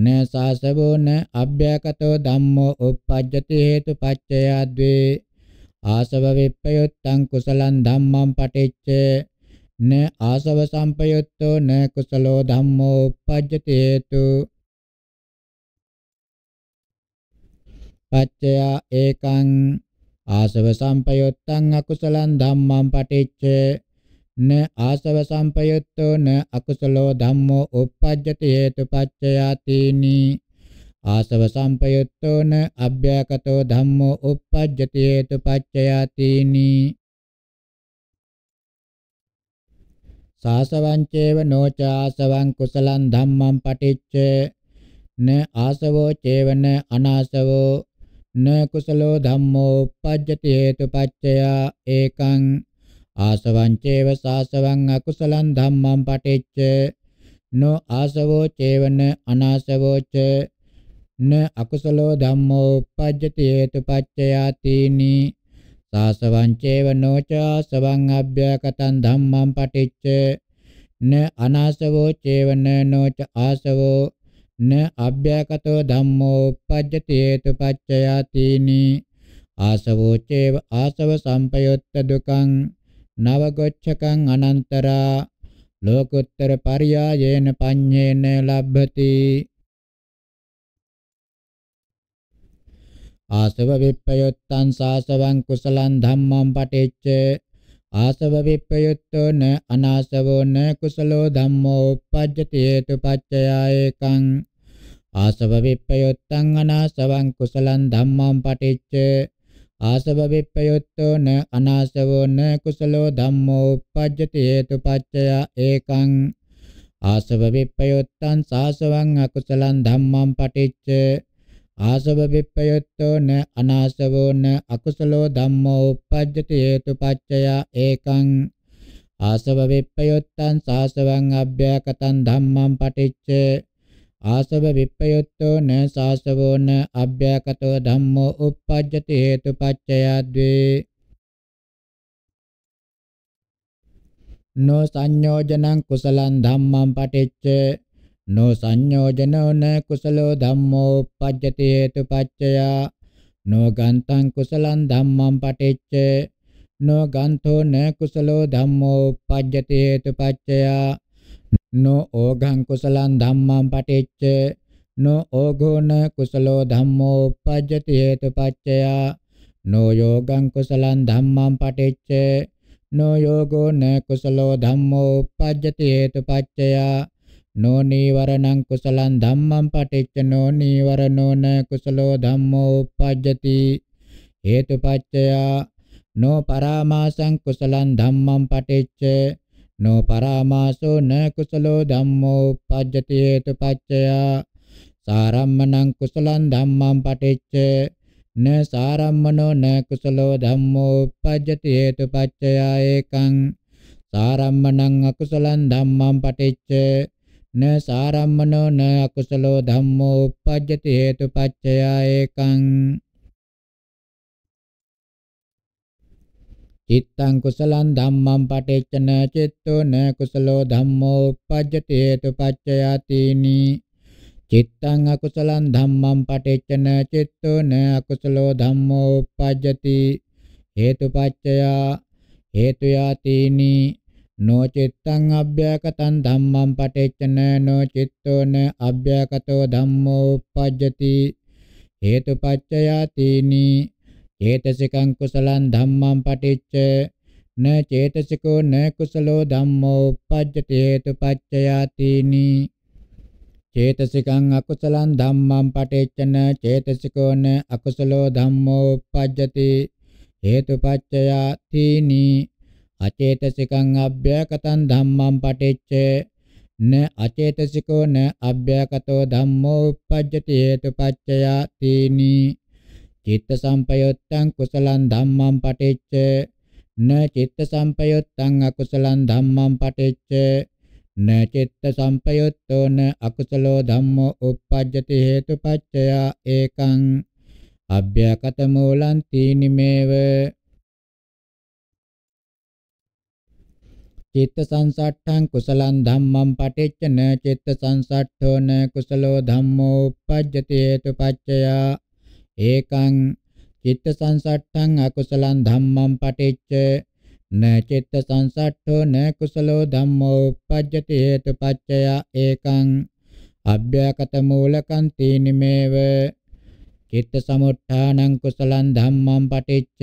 න සාසවෝ න අභ්‍යකතෝ ධම්මෝ uppajjati හේතුපච්චය ද්වේ ආසව විප්පයුත්තං කුසලං ධම්මං පටිච්ච න ආසව සම්පයුත්තෝ න කුසලෝ ධම්මෝ uppajjati හේතු පච්චයා ඒකං ආසව සම්පයුත්තං අකුසලං ධම්මං පටිච්ච න ආසව සම්පයුත්තෝ න අකුසලෝ ධම්මෝ uppajjati හේතුපච්චයාතිනි ආසව සම්පයුත්තෝ න අභ්‍යකතෝ ධම්මෝ uppajjati හේතුපච්චයාතිනි සාසවං චේව නොචාසවං කුසලං ධම්මං පටිච්ච න ආසවෝ චේවන අනාසවෝ න කුසලෝ ධම්මෝ පජ්ජති හේතුපච්චය ඒකං ආසවං චේව සාසවං අකුසලං ධම්මං පටිච්ච නෝ ආසවෝ චේවන අනාසවෝ ච න අකුසලෝ ධම්මෝ පජ්ජති හේතුපච්චයාතිනි සාසවං චේව නොච ආසවං අභ්‍යකතං ධම්මං පටිච්ච න අනාසවෝ චේවන නොච ආසවෝ න අභ්‍යකතෝ ධම්මෝ uppajjati hetu paccayatini ආසවෝ චේව ආසව සම්පයොත්ත දුකං නවගොච්ඡකං අනන්තරා ලෝකෝත්තර පරියායේන පඤ්ඤේන ලබ්භති ආසව විප්පයොත්තං සාසවං කුසලං ධම්මං පටිච්ච ආසව විප්පයුත්තෝ න අනාසවෝ න කුසලෝ ධම්මෝ uppajjati hetupaccaya ekang ආසව විප්පයුත්තං අනාසවං කුසලං ධම්මං පටිච්ච ආසව විප්පයුත්තෝ න අනාසවෝ න කුසලෝ ධම්මෝ uppajjati hetupaccaya ekang ආසව විප්පයුත්තං සාසවං අකුසලං ධම්මං පටිච්ච ආසව විප්පයුත්තෝ න අනාසවෝ න අකුසලෝ ධම්මෝ uppajjati හේතුපච්චය ඒකං ආසව විප්පයුත්තං සාසවං අභ්‍යකතං ධම්මං පටිච්ච ආසව විප්පයුත්තෝ න සාසවෝ න අභ්‍යකතෝ ධම්මෝ uppajjati හේතුපච්චය ද්වේ නො සංයෝජනං කුසලං ධම්මං පටිච්ච no sannyojano na kusalo dhammo uppajjati hetu paccaya no gantan kusalan dhammam paticce no gantho na kusalo dhammo uppajjati hetu paccaya no oghan kusalan dhammam paticce no ogho na kusalo dhammo uppajjati hetu paccaya no yogan kusalan dhammam paticce no yogo na kusalo dhammo uppajjati hetu paccaya නෝ නීවරණං කුසලං ධම්මං පටිච්ච නෝ නීවරණෝ න කුසලෝ ධම්මෝ uppajjati හේතුපච්චය නෝ පරාමාසං කුසලං ධම්මං පටිච්ච නෝ පරාමාසෝ න කුසලෝ ධම්මෝ uppajjati හේතුපච්චය සාරම්මණං කුසලං ධම්මං පටිච්ච න සාරම්මනෝ න කුසලෝ ධම්මෝ uppajjati හේතුපච්චය ඒකං සාරම්මණං අකුසලං ධම්මං පටිච්ච න සාරම්මනෝ න අකුසලෝ ධම්මෝ uppajjati හේතුපච්චයා ඒකං චිත්තං කුසලං ධම්මං පටිච්චන චිත්තෝ න කුසලෝ ධම්මෝ uppajjati හේතුපච්චයාතිනි චිත්තං අකුසලං ධම්මං පටිච්චන චිත්තෝ න අකුසලෝ ධම්මෝ uppajjati හේතුපච්චයා හේතුයාතිනි no cittang abhyakatan dhammam patecchana no citto na abhyakato dhammo uppajjati hetu paccayatini cetasikaṃ kusalaṃ dhammaṃ paticca na cetasiko na kusalo dhammo uppajjati hetu paccayatini cetasikaṃ akusalaṃ dhammaṃ paticca cetasiko na akusalo dhammo uppajjati hetu paccayatini අචේතසිකං අභ්‍යකතං ධම්මං පටිච්ච න අචේතසිකෝ න අභ්‍යකතෝ ධම්මෝ uppajjati හේතුපච්චය තීනි චිත්ත සම්පයුත්තං කුසලං ධම්මං පටිච්ච න චිත්ත සම්පයුත්තං අකුසලං ධම්මං පටිච්ච න චිත්ත සම්පයුත්තෝ න අකුසලෝ ධම්මෝ uppajjati හේතුපච්චය ඒකං අභ්‍යකත මූලං තීනිමේව චිත්ත සංසට්ඨං කුසලං ධම්මං පටිච්චන චිත්ත සංසට්ඨෝන කුසලෝ ධම්මෝ uppajjati hetupaccaya ඒකං චිත්ත සංසට්ඨං අකුසලං ධම්මං පටිච්ච න චිත්ත සංසට්ඨෝ න කුසලෝ ධම්මෝ uppajjati hetupaccaya ඒකං අභ්‍යකත මූලකං තීනිමේව චිත්ත සමුට්ඨානං කුසලං ධම්මං පටිච්ච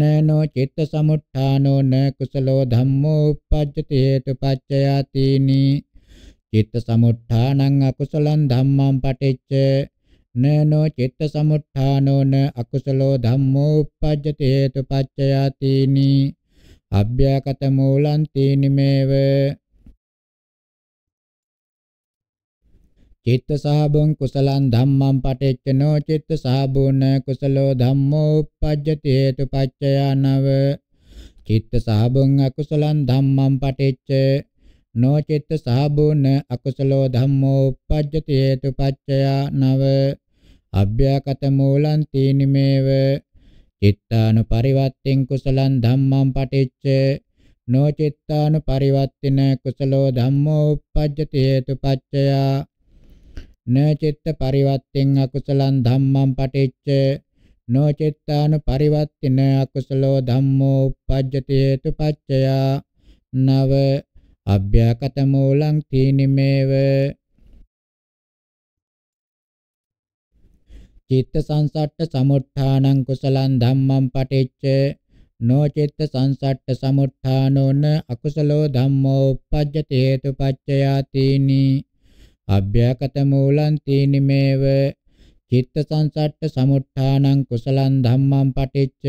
නනෝ චිත්ත සමුත්ථානෝ න කුසලෝ ධම්මෝ uppajjati හේතුපච්චයාතිනි චිත්ත සමුත්ථානං අකුසලං ධම්මං පටිච්ච නනෝ චිත්ත සමුත්ථානෝ න අකුසලෝ ධම්මෝ uppajjati හේතුපච්චයාතිනි අභ්‍යකත මූලං තීනිමේව චිත්තසහබුං කුසලං ධම්මං පටිච්චනෝ චිත්තසහබුන කුසලෝ ධම්මෝ uppajjati හේතුපච්චයානව චිත්තසහබුං අකුසලං ධම්මං පටිච්ච නෝ චිත්තසහබුන අකුසලෝ ධම්මෝ uppajjati හේතුපච්චයානව අභ්‍යකත මූලං තීනිමේව චිත්තානු පරිවත්තෙන් කුසලං ධම්මං පටිච්ච නෝ චිත්තානු පරිවත්තින කුසලෝ ධම්මෝ uppajjati හේතුපච්චයා නචිත්ත පරිවත්තෙන් අකුසලං ධම්මං පටිච්ච නොචිත්තාන පරිවත්තින අකුසලෝ ධම්මෝ uppajjati hetupaccaya නව අභ්‍යකත මූලං තීනිමේව චිත්ත සංසට්ඨ සමුත්ථානං කුසලං ධම්මං පටිච්ච නොචිත්ත සංසට්ඨ සමුත්ථානෝන අකුසලෝ ධම්මෝ uppajjati hetupaccaya තීනී අභ්‍යකත මූලං තීනිමේව චිත්ත සංසට්ඨ සමුට්ඨානං කුසලං ධම්මං පටිච්ච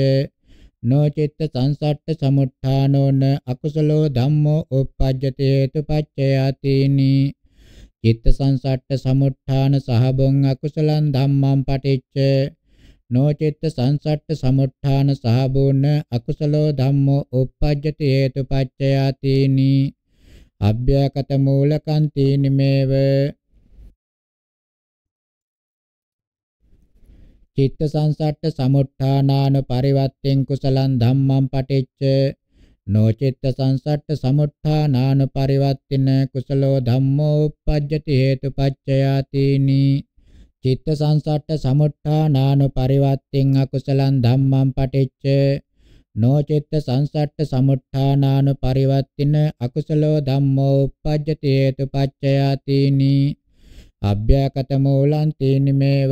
නෝ චිත්ත සංසට්ඨ සමුට්ඨානෝන අකුසලෝ ධම්මෝ uppajjate hetupaccaya tini චිත්ත සංසට්ඨ සමුට්ඨාන සහබොං අකුසලං ධම්මං පටිච්ච නෝ චිත්ත සංසට්ඨ සමුට්ඨාන සහබෝන අකුසලෝ ධම්මෝ uppajjate hetupaccaya tini අභ්‍යකත මූලකං තීනමේව චිත්ත සංසට්ඨ සමුත්ථානාන පරිවත්තෙන් කුසලං ධම්මං පටිච්ච නොචිත්ත සංසට්ඨ සමුත්ථානාන පරිවත්තින කුසලෝ ධම්මෝ uppajjati හේතුපච්චයාතිනි චිත්ත සංසට්ඨ සමුත්ථානාන පරිවත්තෙන් අකුසලං ධම්මං පටිච්ච නොචිත්ත සංසට්ඨ සමුට්ඨානාන පරිවත්තින අකුසලෝ ධම්මෝ uppajjati hetu paccayatini අභ්‍යකත මූලං තීනමේව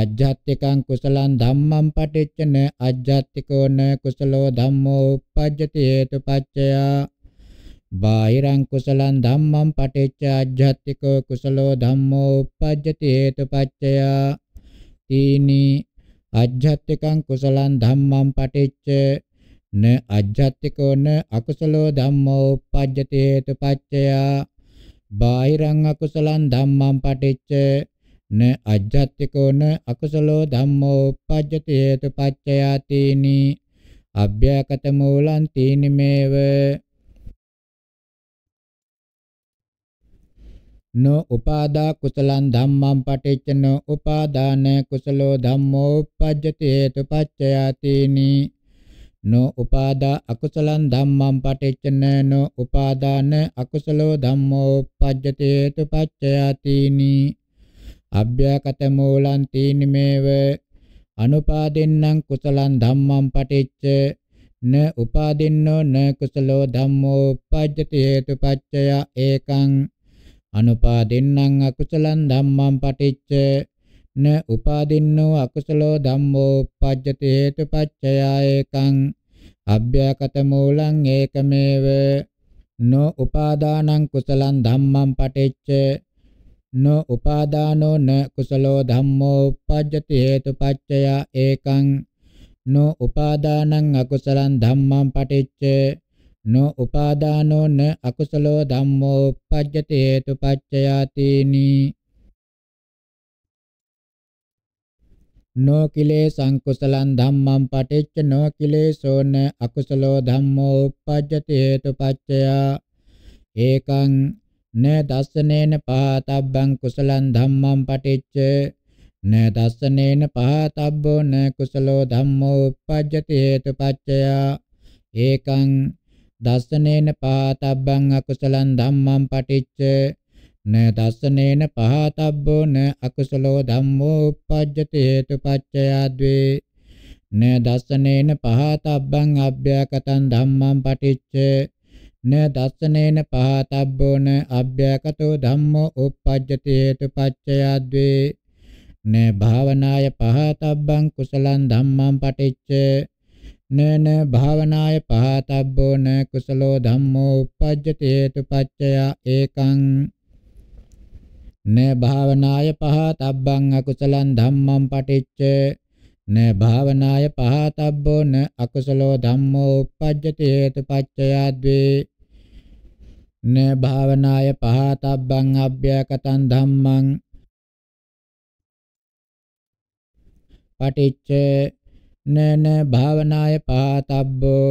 අජ්ජත්තිකං කුසලං ධම්මං පටිච්චන අජ්ජත්තිකෝන කුසලෝ ධම්මෝ uppajjati hetu paccaya බාහිරං කුසලං ධම්මං පටිච්ච අජ්ජත්තිකෝ කුසලෝ ධම්මෝ uppajjati hetu paccaya තීනි අජ්ජත්තිකං කුසලං ධම්මං පටිච්ච න අජ්ජත්තිකෝ න අකුසලෝ ධම්මෝ uppajjati හේතුපච්චය බාහිරං අකුසලං ධම්මං පටිච්ච න අජ්ජත්තිකෝ න අකුසලෝ ධම්මෝ uppajjati හේතුපච්චයාතිනි අභ්‍යකත මූලං තීනි මේව න උපාදා කුසලං ධම්මං පටිච්ච න උපාදාන කුසලෝ ධම්මෝ uppajjati හේතුපච්චයාතිනි න උපාදා අකුසලං ධම්මං පටිච්ච න උපාදාන අකුසලෝ ධම්මෝ uppajjati හේතුපච්චයාතිනි අභ්‍යකත මූලං තීනමේව අනුපාදෙන්නං කුසලං ධම්මං පටිච්ච න උපාදින්නෝ න කුසලෝ ධම්මෝ uppajjati හේතුපච්චය ඒකං අනුපාදින්නම් අකුසලං ධම්මං පටිච්ච න උපාදින්නෝ අකුසලෝ ධම්මෝ uppajjati hetupaccaya ekam අභ්‍යකත මූලං ඒකමේව නො උපාදානං කුසලං ධම්මං පටිච්ච නො උපාදානෝ න කුසලෝ ධම්මෝ uppajjati hetupaccaya ekam නො උපාදානං අකුසලං ධම්මං පටිච්ච no upadano na akusalo dhammo uppajjati hetu paccayatini no kilesang kusalan dhammam paticca no kileso na akusalo dhammo uppajjati hetu paccaya ekang na dassanena pahatabbang kusalan dhammam paticca na dassanena pahatabbo na kusalo dhammo uppajjati hetu paccaya ekang දස්සනේන පහතබ්බං අකුසලං ධම්මං පටිච්ච න දස්සනේන පහතබ්බෝ න අකුසලෝ ධම්මෝ uppajjati හේතුපච්චයාද්වේ න දස්සනේන පහතබ්බං අභ්‍යකතං ධම්මං පටිච්ච න දස්සනේන පහතබ්බෝ න අභ්‍යකතෝ ධම්මෝ uppajjati හේතුපච්චයාද්වේ න භාවනාය පහතබ්බං කුසලං ධම්මං පටිච්ච නන භාවනාය පහතබ්බෝ න කුසලෝ ධම්මෝ uppajjati hetupaccaya ඒකං න භාවනාය පහතබ්බං අකුසලං ධම්මං පටිච්ච න භාවනාය පහතබ්බෝ න අකුසලෝ ධම්මෝ uppajjati hetupaccaya ද්වේ න භාවනාය පහතබ්බං අභ්‍යකතං ධම්මං පටිච්ච නන භාවනාය පාතබ්බෝ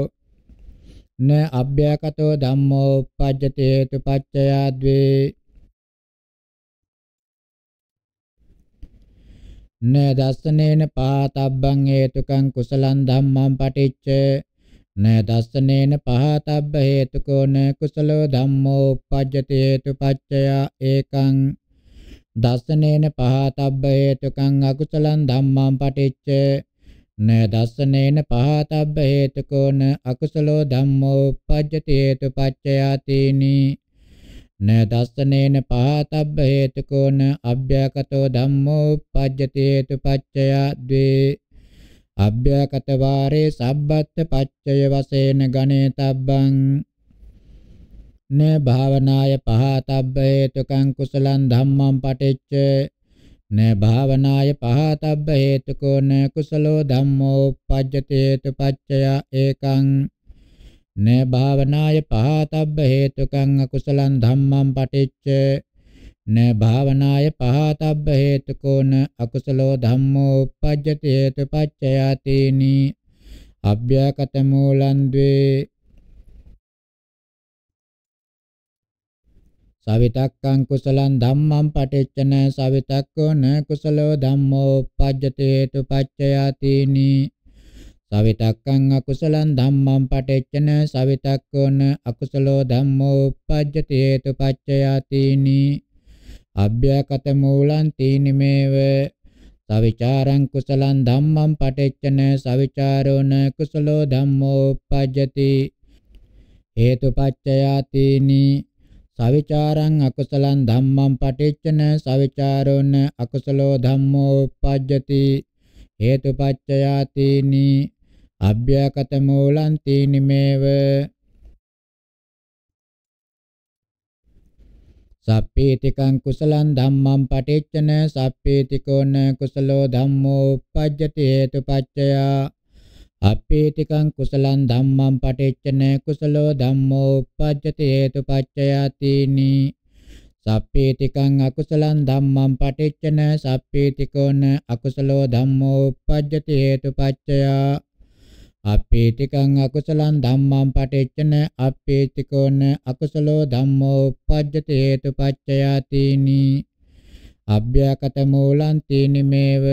න අභ්‍යකතෝ ධම්මෝ uppajjate hetu paccaya dve න දස්සනේන පාතබ්බං හේතුකං කුසලං ධම්මං පටිච්ච න දස්සනේන පහතබ්බ හේතුකෝ න කුසලෝ ධම්මෝ uppajjate hetu paccaya ඒකං දස්සනේන පහතබ්බ හේතුකං අකුසලං ධම්මං පටිච්ච න දස්සනේන පහතබ්බ හේතුකෝන අකුසලෝ ධම්මෝ uppajjati හේතුපච්චයාතිනි න දස්සනේන පහතබ්බ හේතුකෝන අභ්‍යකතෝ ධම්මෝ uppajjati හේතුපච්චයා ද්වේ අභ්‍යකත වාරේ සබ්බත් පච්චය වශයෙන් ගණේතබ්බං න භාවනාය පහතබ්බ හේතුකං කුසලං ධම්මං පටිච්චේ න භාවනාය පහතබ්බ හේතුකෝ න කුසලෝ ධම්මෝ uppajjati හේතුපච්චය ඒකං න භාවනාය පහතබ්බ හේතුකං අකුසලං ධම්මං පටිච්ච න භාවනාය පහතබ්බ හේතුකෝ න අකුසලෝ ධම්මෝ uppajjati හේතුපච්චයාතිනි අභ්‍යකත මූලන් ද්වේ සවිතක්කං කුසලං ධම්මං පටිච්චන සවිතක්කෝ න කුසලෝ ධම්මෝ පජ්ජති හේතුපච්චයාතිනි සවිතක්කං අකුසලං ධම්මං පටිච්චන සවිතක්කෝ න අකුසලෝ ධම්මෝ පජ්ජති හේතුපච්චයාතිනි අභ්‍යකත මූලං තීනමේව සවිචාරං කුසලං ධම්මං පටිච්චන සවිචාරෝ න කුසලෝ ධම්මෝ පජ්ජති හේතුපච්චයාතිනි සවිචාරං අකුසලං ධම්මං පටිච්චන සවිචාරෝන අකුසලෝ ධම්මෝ uppajjati හේතුපච්චයාතිනි අභ්‍යකත මූලං තීනිමේව සප්පේතිකං කුසලං ධම්මං පටිච්චන සප්පේතිකෝන කුසලෝ ධම්මෝ uppajjati හේතුපච්චයා අපේතිකං කුසලං ධම්මං පටිච්චන කුසලෝ ධම්මෝ uppajjati හේතුපච්චයාතිනි සප්පේතිකං අකුසලං ධම්මං පටිච්චන සප්පේතිකෝන අකුසලෝ ධම්මෝ uppajjati හේතුපච්චයා අපේතිකං අකුසලං ධම්මං පටිච්චන අපේතිකෝන අකුසලෝ ධම්මෝ uppajjati හේතුපච්චයාතිනි අභ්‍යකත මූලං තීනිමේව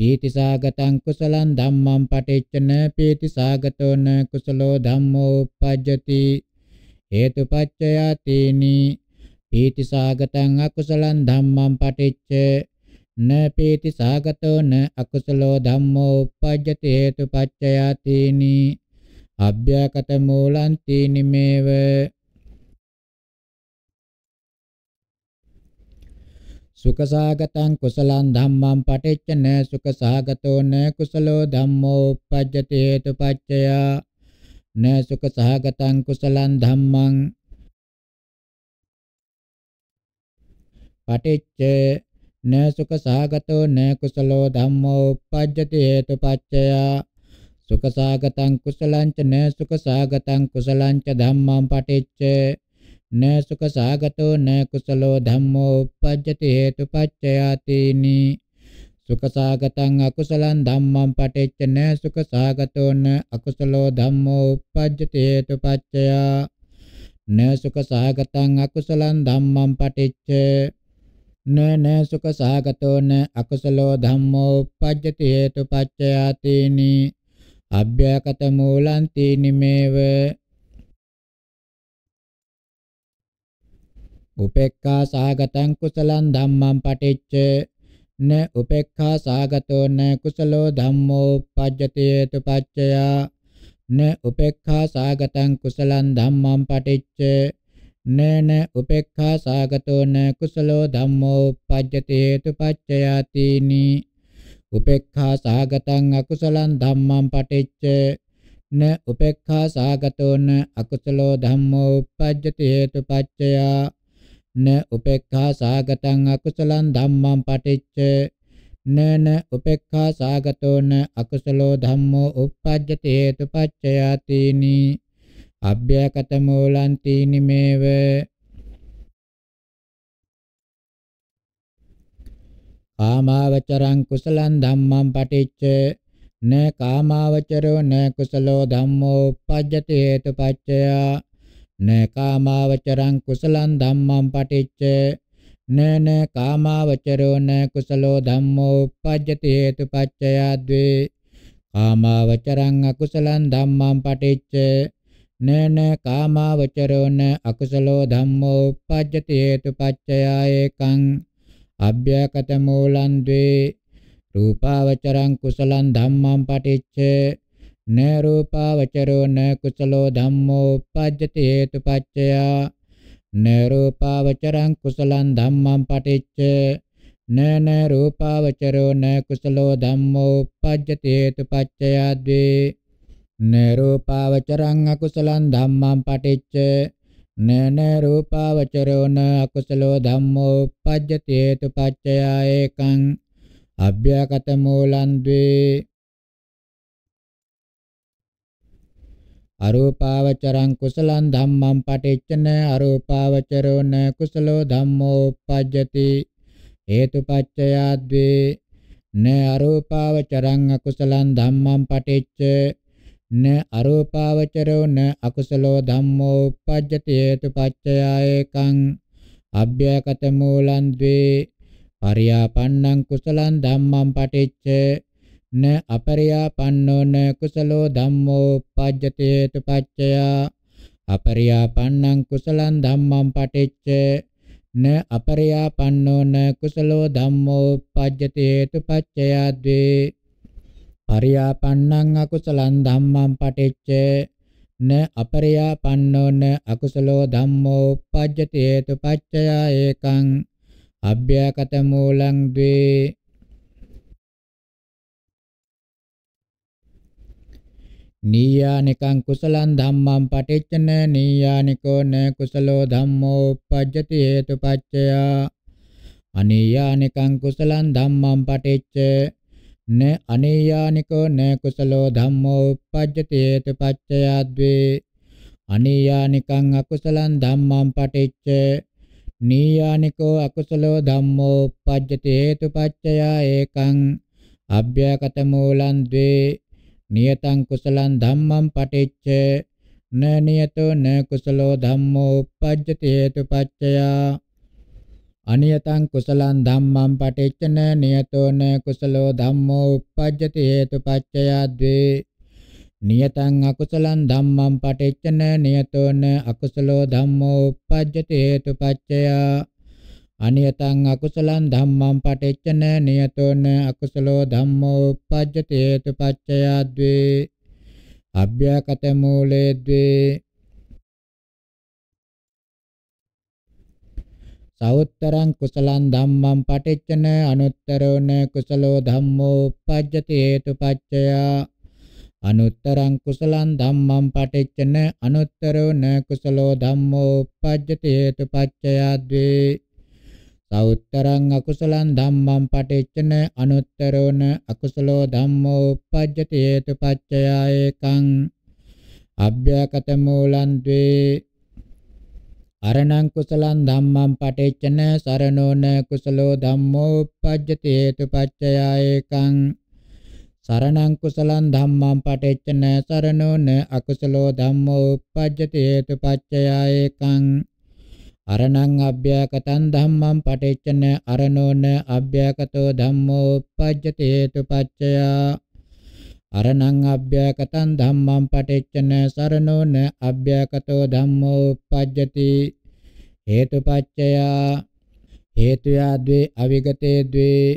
පීතිසාගතං කුසලං ධම්මං පටිච්චන පීතිසාගතෝන කුසලෝ ධම්මෝ uppajjati හේතුපච්චයා තීනි පීතිසාගතං අකුසලං ධම්මං පටිච්ච න පීතිසාගතෝන අකුසලෝ ධම්මෝ uppajjati හේතුපච්චයා තීනි අභ්‍යකත මූලං තීනි මේව සුඛසහගතං කුසලං ධම්මං පටිච්චන සුඛසහගතෝ න කුසලෝ ධම්මෝ uppajjati හේතුපච්චය න සුඛසහගතං කුසලං ධම්මං පටිච්ච න සුඛසහගතෝ න කුසලෝ ධම්මෝ uppajjati හේතුපච්චය සුඛසහගතං කුසලං ච න සුඛසහගතං කුසලං ච ධම්මං පටිච්ච न सुख सागतो न कुशलो धम्मो उपजति हेतु पच्चयातिनि सुख सागतं अकुशलं धम्मं पठेच्च न सुख सागतो न अकुशलो धम्मो उपजति हेतु पच्चया न सुख सागतं अकुशलं धम्मं पठेच्च न न सुख सागतो न अकुशलो धम्मो उपजति हेतु पच्चयातिनि अभ्यकत मूलं तीनिमेव උපේක්ඛා සාගතං කුසලං ධම්මං පටිච්ච න උපේක්ඛා සාගතෝ න කුසලෝ ධම්මෝ පජ්ජති හේතුපච්චය න උපේක්ඛා සාගතං කුසලං ධම්මං පටිච්ච නේන උපේක්ඛා සාගතෝ න කුසලෝ ධම්මෝ පජ්ජති හේතුපච්චයාතිනි උපේක්ඛා සාගතං අකුසලං ධම්මං පටිච්ච න උපේක්ඛා සාගතෝ න අකුසලෝ ධම්මෝ උප්පජ්ජති හේතුපච්චයා න උපේක්ඛා සාගතං අකුසලං ධම්මං පටිච්ච නන උපේක්ඛා සාගතෝන අකුසලෝ ධම්මෝ uppajjati hetupaccayatini අභ්‍යකත මූලං තීනි මේව කාමාවචරං කුසලං ධම්මං පටිච්ච න කාමාවචරෝ න කුසලෝ ධම්මෝ uppajjati hetupaccaya න කාමාවචරං කුසලං ධම්මං පටිච්ච න න කාමාවචරෝ න කුසලෝ ධම්මෝ uppajjati hetupaccaya dve කාමාවචරං අකුසලං ධම්මං පටිච්ච න න කාමාවචරෝ න අකුසලෝ ධම්මෝ uppajjati hetupaccaya ekang අභ්‍යකත මූලං ද්වේ රූපාවචරං කුසලං ධම්මං පටිච්ච න රූපාවචරෝ න කුසලෝ ධම්මෝ uppajjati hetupaccaya න රූපාවචරං කුසලං ධම්මං පටිච්ච න න රූපාවචරෝ න කුසලෝ ධම්මෝ uppajjati hetupaccaya dve න රූපාවචරං අකුසලං ධම්මං පටිච්ච න න රූපාවචරෝ න අකුසලෝ ධම්මෝ uppajjati hetupaccaya ekam අභ්‍යගත මූලන් ද්වේ අරූපාවචරං කුසලං ධම්මං පටිච්චන අරූපාවචරෝන කුසලෝ ධම්මෝ uppajjati හේතුපච්චයා ද්වේ න අරූපාවචරං අකුසලං ධම්මං පටිච්ච න අරූපාවචරෝන අකුසලෝ ධම්මෝ uppajjati හේතුපච්චයා ඒකං අභ්‍යකත මූලං ද්වේ පරියාපන්නං කුසලං ධම්මං පටිච්ච න අපරියාපන්නෝ න කුසලෝ ධම්මෝ පජ්ජති හේතුපච්චය අපරියාපන්නං කුසලං ධම්මං පටිච්ච න අපරියාපන්නෝ න කුසලෝ ධම්මෝ පජ්ජති හේතුපච්චය ද්වේ පරියාපන්නං අකුසලං ධම්මං පටිච්ච න අපරියාපන්නෝ න අකුසලෝ ධම්මෝ පජ්ජති හේතුපච්චය ඒකං අභ්‍යකත මූලං ද්වේ නීයානිකං කුසලං ධම්මං පටිච්චන නීයානිකෝ න කුසලෝ ධම්මෝ uppajjati හේතුපච්චය අනීයානිකං කුසලං ධම්මං පටිච්ච න අනීයානිකෝ න කුසලෝ ධම්මෝ uppajjati හේතුපච්චය ද්වේ අනීයානිකං අකුසලං ධම්මං පටිච්ච නීයානිකෝ අකුසලෝ ධම්මෝ uppajjati හේතුපච්චය ඒකං අභ්‍යකත මූලං ද්වේ නියතං කුසලං ධම්මං පටිච්ච න නියතෝ න කුසලෝ ධම්මෝ uppajjati hetupaccaya අනියතං කුසලං ධම්මං පටිච්ච න නියතෝ න කුසලෝ ධම්මෝ uppajjati hetupaccaya ද්වේ නියතං අකුසලං ධම්මං පටිච්ච න නියතෝ න අකුසලෝ ධම්මෝ uppajjati hetupaccaya අනියතං අකුසලං ධම්මං පටිච්චන නියතෝන අකුසලෝ ධම්මෝ uppajjati hetupaccaya dve අභ්‍යකත මූලේ dve සවුත්තරං කුසලං ධම්මං පටිච්චන අනුත්තරෝන කුසලෝ ධම්මෝ uppajjati hetupaccaya අනුත්තරං කුසලං ධම්මං පටිච්චන අනුත්තරෝන කුසලෝ ධම්මෝ uppajjati hetupaccaya dve සෞත්තරං අකුසලං ධම්මං පටිච්චන අනුත්තරෝන අකුසලෝ ධම්මෝ uppajjati හේතුපච්චයා ඒකං අභ්‍යකත මූලං ද්වේ අරණං කුසලං ධම්මං පටිච්චන සරණෝන කුසලෝ ධම්මෝ uppajjati හේතුපච්චයා ඒකං සරණං කුසලං ධම්මං පටිච්චන සරණෝන අකුසලෝ ධම්මෝ uppajjati හේතුපච්චයා ඒකං අරණං අභ්‍යකතං ධම්මං පටිච්චන අරණෝන අභ්‍යකතෝ ධම්මෝ uppajjati hetupaccaya අරණං අභ්‍යකතං ධම්මං පටිච්චන සරණෝන අභ්‍යකතෝ ධම්මෝ uppajjati හේතුපච්චයා හේතුයා ද්වේ අවිගතේ ද්වේ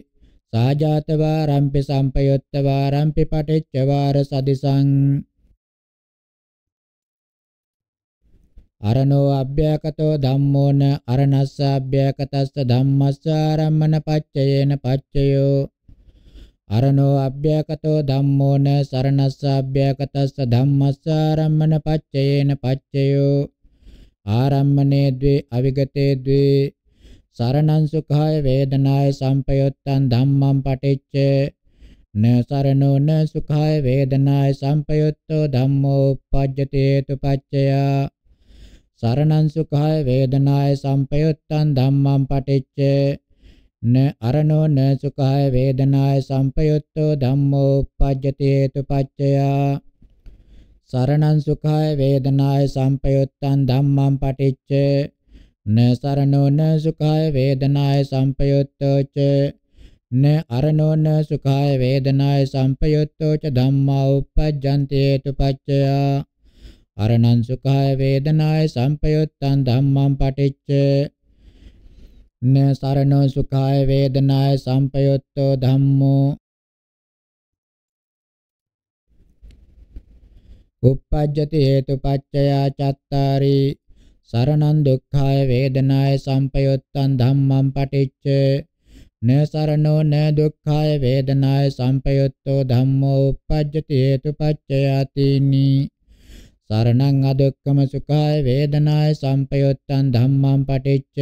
සාජාතවා රම්පි සම්පයොත්තවා රම්පි පටිච්චවාර සදිසං අරණෝ අභ්‍යකතෝ ධම්මෝන අරණස්ස අභ්‍යකතස්ස ධම්මස්ස ආරම්මන පච්චයේන පච්චයෝ අරණෝ අභ්‍යකතෝ ධම්මෝන සරණස්ස අභ්‍යකතස්ස ධම්මස්ස ආරම්මන පච්චයේන පච්චයෝ ආරම්මනේ ද්වේ අවිගතේ ද්වේ සරණං සුඛාය වේදනාය සම්පයොත්තං ධම්මං පටිච්ච න සරණෝ න සුඛාය වේදනාය සම්පයොත්තෝ ධම්මෝ uppajjate tu pacchaya සරණං සුඛාය වේදනාය සම්පයුත්තං ධම්මං පටිච්ච න අරණෝ න සුඛාය වේදනාය සම්පයුත්තෝ ධම්මෝ uppajjati hetupaccaya සරණං සුඛාය වේදනාය සම්පයුත්තං ධම්මං පටිච්ච න සරණෝ න සුඛාය වේදනාය සම්පයුත්තෝ ච න අරණෝ න සුඛාය වේදනාය සම්පයුත්තෝ ච ධම්මා uppajjanti hetupaccaya අරණං සුඛාය වේදනාය සම්පයුත්තං ධම්මං පටිච්ච න සරණෝ සුඛාය වේදනාය සම්පයුත්තෝ ධම්මෝ uppajjati hetupaccaya cattari සරණං දුක්ඛාය වේදනාය සම්පයුත්තං ධම්මං පටිච්ච න සරණෝ න දුක්ඛාය වේදනාය සම්පයුත්තෝ ධම්මෝ uppajjati hetupaccaya tini සරණං අදුක්කම සුඛාය වේදනාය සම්පයුත්තං ධම්මං පටිච්ච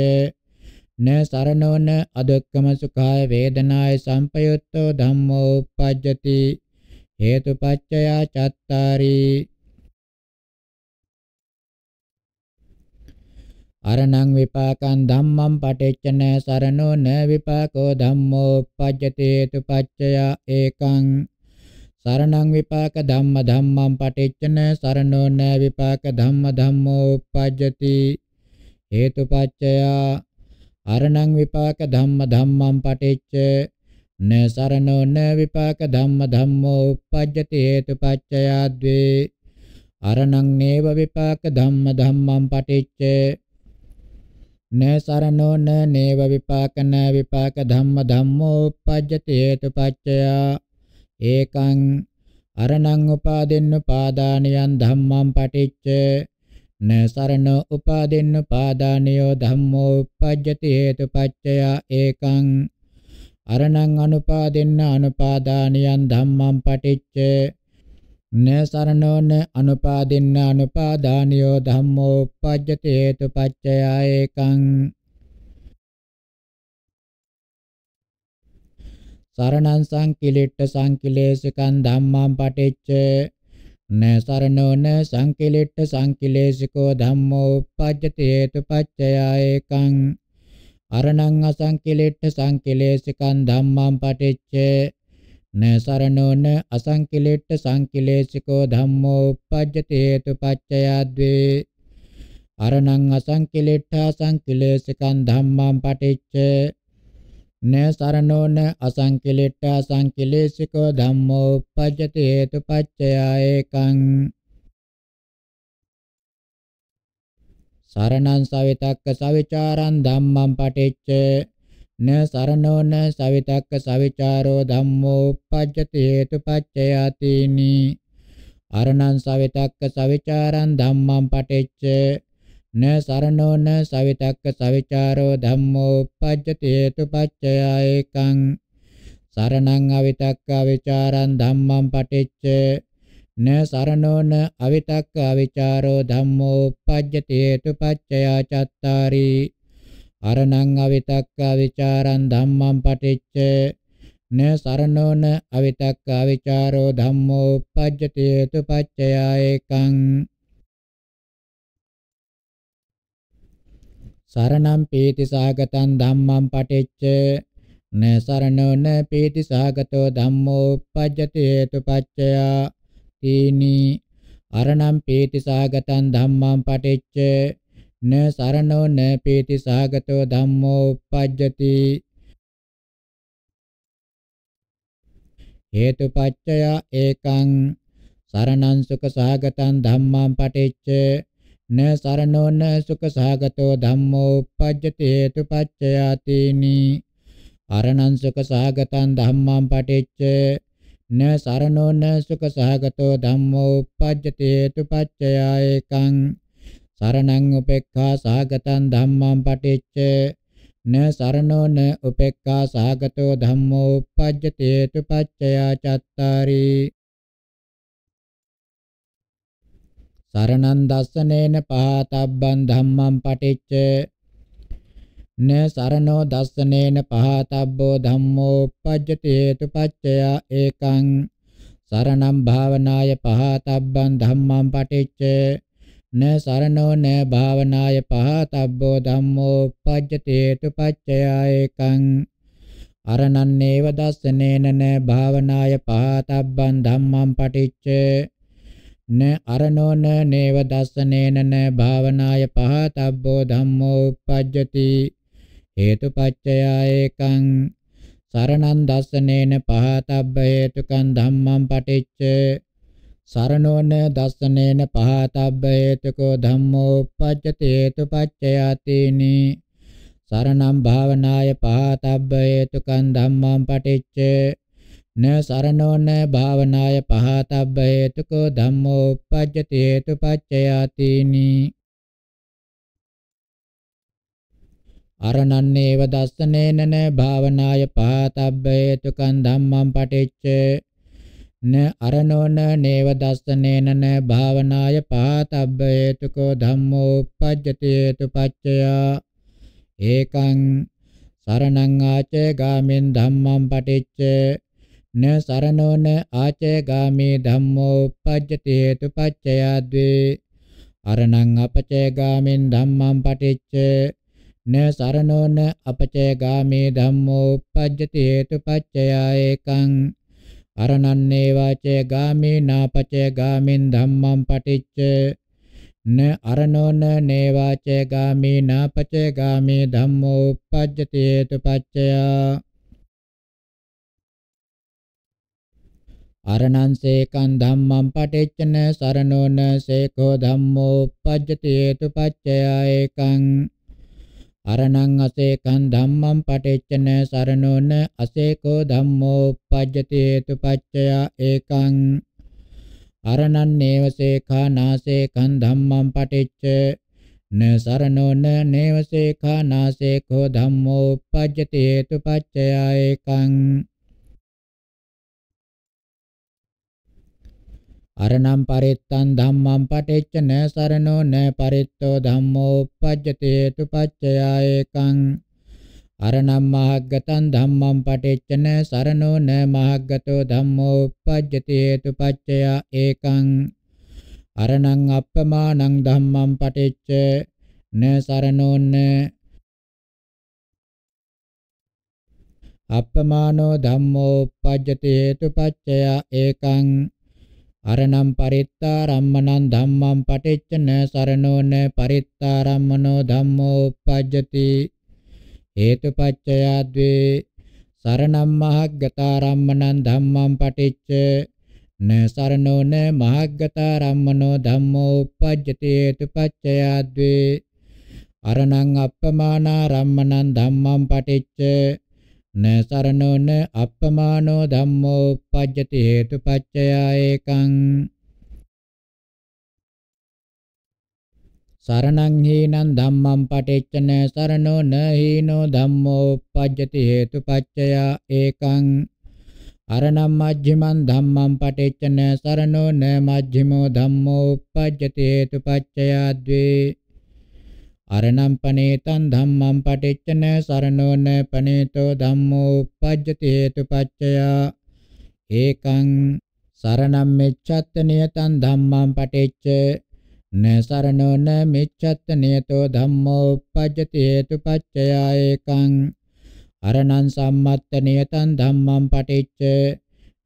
න සරණෝන අදුක්කම සුඛාය වේදනාය සම්පයුත්තෝ ධම්මෝ uppajjati හේතුපච්චය චත්තාරි අරණං විපාකං ධම්මං පටිච්ච න සරණෝ න විපාකෝ ධම්මෝ uppajjati හේතුපච්චය ඒකං සරණං විපාක ධම්ම ධම්මං පටිච්චන සරණෝ න විපාක ධම්ම ධම්මෝ uppajjati හේතුපච්චය අරණං විපාක ධම්ම ධම්මං පටිච්ච න සරණෝ න විපාක ධම්ම ධම්මෝ uppajjati හේතුපච්චය ද්වේ අරණං නේව විපාක ධම්ම ධම්මං පටිච්ච න සරණෝ න නේව විපාක න විපාක ධම්ම ධම්මෝ uppajjati හේතුපච්චය ඒකං අරණං උපාදෙන්න පාදානියන් ධම්මං පටිච්ච න සරණ උපාදෙන්න පාදානියෝ ධම්මෝ uppajjati hetupaccaya ඒකං අරණං අනුපාදෙන්න අනුපාදානියන් ධම්මං පටිච්ච න සරණෝන අනුපාදෙන්න අනුපාදානියෝ ධම්මෝ uppajjati hetupaccaya ඒකං සරණං සංකිලිට්ඨ සංකිලේශකං ධම්මං පටිච්ච න සරණෝන සංකිලිට්ඨ සංකිලේශිකෝ ධම්මෝ uppajjati hetupaccaya ekaṃ අරණං අසංකිලිට්ඨ සංකිලේශිකං ධම්මං පටිච්ච න සරණෝන අසංකිලිට්ඨ සංකිලේශිකෝ ධම්මෝ uppajjati hetupaccaya dve අරණං අසංකිලිට්ඨා සංකිලේශිකං ධම්මං පටිච්ච න සරණෝන අසංකලෙට්ට අසංකලේශිකෝ ධම්මෝ uppajjati hetupaccaya ekang සරණං සවිතක්ක සවිචාරං ධම්මං පටිච්ච න සරණෝන සවිතක්ක සවිචාරෝ ධම්මෝ uppajjati hetupaccayati ni අරණං සවිතක්ක සවිචාරං ධම්මං පටිච්ච न සරණෝ न සවිතක්ක සවිචාරෝ ධම්මෝ uppajjati hetupaccaya ekaṃ සරණං අවිතක්ක අවිචාරං ධම්මං පටිච්ච න සරණෝ න අවිතක්ක අවිචාරෝ ධම්මෝ uppajjati hetupaccaya චත්තාරි අරණං අවිතක්ක අවිචාරං ධම්මං පටිච්ච න සරණෝ න අවිතක්ක අවිචාරෝ ධම්මෝ uppajjati hetupaccaya ekaṃ සරණම් පීති සාගතං ධම්මං පටිච්ච න සරණෝ න පීති සාගතෝ ධම්මෝ uppajjati hetupaccaya තීනි අරණම් පීති සාගතං ධම්මං පටිච්ච න සරණෝ න පීති සාගතෝ ධම්මෝ uppajjati හේතුපච්චය ඒකං සරණං සුඛ සාගතං ධම්මං පටිච්ච න සරණෝන සුඛ සහගතෝ ධම්මෝ uppajjati hetupaccayatini අරණං සුඛ සහගතං ධම්මං පටිච්ච න සරණෝන සුඛ සහගතෝ ධම්මෝ uppajjati hetupaccayayකං සරණං උපේක්ඛා සහගතං ධම්මං පටිච්ච න සරණෝ න උපේක්ඛා සහගතෝ ධම්මෝ uppajjati hetupaccaya cattari සරණං දස්සනේන පහතබ්බං ධම්මං පටිච්ච න සරණෝ දස්සනේන පහතබ්බෝ ධම්මෝ uppajjati hetupaccaya ඒකං සරණං භාවනාය පහතබ්බං ධම්මං පටිච්ච න සරණෝ න භාවනාය පහතබ්බෝ ධම්මෝ uppajjati hetupaccaya ඒකං අරණන්නේව දස්සනේන න භාවනාය පහතබ්බං ධම්මං පටිච්ච න අරණෝන නේව දස්සනේන භාවනාය පහතබ්බෝ ධම්මෝ uppajjati හේතුපච්චය ඒකං සරණං දස්සනේන පහතබ්බ හේතුකං ධම්මං පටිච්ච සරණෝන දස්සනේන පහතබ්බ හේතුකෝ ධම්මෝ uppajjati හේතුපච්චයාතිනි සරණං භාවනාය පහතබ්බ හේතුකං ධම්මං පටිච්ච න සරණෝ න භාවනාය පහතබ්බ හේතුකෝ ධම්මෝ uppajjati හේතුපච්චයාතිනි අරණන්නේව දස්සනේන භාවනාය පහතබ්බ හේතුකං ධම්මං පටිච්ච න අරණෝන නේව දස්සනේන භාවනාය පහතබ්බ හේතුකෝ ධම්මෝ uppajjati හේතුපච්චයා ඒකං සරණං ආචේ ගාමෙන් ධම්මං පටිච්ච න සරණෝන ආචේගාමේ ධම්මෝ uppajjati hetupaccayadve අරණං අපචේගාමෙන් ධම්මං පටිච්ච න සරණෝන අපචේගාමේ ධම්මෝ uppajjati hetupaccaya ekang අරණන්නේ වාචේ ගාමේ නාපචේ ගාමින් ධම්මං පටිච්ච න අරණෝන නේවාචේ ගාමේ නාපචේ ගාමේ ධම්මෝ uppajjati hetupaccaya අරණං සේකං ධම්මං පටිච්චන සරණෝන සේකෝ ධම්මෝ uppajjati hetupaccaya ekaṃ අරණං අසේකං ධම්මං පටිච්චන සරණෝන අසේකෝ ධම්මෝ uppajjati hetupaccaya ekaṃ අරණං නේවසේඛා නාසේකං ධම්මං පටිච්ච න සරණෝන නේවසේඛා නාසේකෝ ධම්මෝ uppajjati hetupaccaya ekaṃ අරණම් පරිත්තං ධම්මං පටිච්ච න සරණෝ න පරිත්තෝ ධම්මෝ uppajjate tu paccaya ekam අරණම් මහග්ගතං ධම්මං පටිච්ච න සරණෝ න මහග්ගතෝ ධම්මෝ uppajjate tu paccaya ekam අරණං අප්පමානං ධම්මං පටිච්ච න සරණෝ න අප්පමානෝ ධම්මෝ uppajjate tu paccaya ekam අරණම් පරිත්තාරම්මණං ධම්මං පටිච්චන සරණෝන පරිත්තාරම්මනෝ ධම්මෝ uppajjati හේතුපච්චය ද්වේ සරණම් මහග්ගතාරම්මණං ධම්මං පටිච්ච න සරණෝන මහග්ගතාරම්මනෝ ධම්මෝ uppajjati හේතුපච්චය ද්වේ අරණං අප්පමානාරම්මණං ධම්මං පටිච්ච න සරණෝන අප්පමානෝ ධම්මෝ uppajjati හේතුපච්චයා ඒකං සරණං හීනං ධම්මං පටිච්චන සරණෝ න හීනෝ ධම්මෝ uppajjati හේතුපච්චයා ඒකං අරණම් මජ්ක්‍ධිමං ධම්මං පටිච්චන සරණෝ න මජ්ක්‍ධිමෝ ධම්මෝ uppajjati හේතුපච්චයා ද්වේ අරණම් පනේතං ධම්මං පටිච්චන සරණෝන පනේතෝ ධම්මෝ uppajjati hetupaccaya ඒකං සරණම් මෙච්ඡත්ත නියතං ධම්මං පටිච්ච න සරණෝන මෙච්ඡත්ත නියතෝ ධම්මෝ uppajjati hetupaccaya ඒකං අරණං සම්මත්ත නියතං ධම්මං පටිච්ච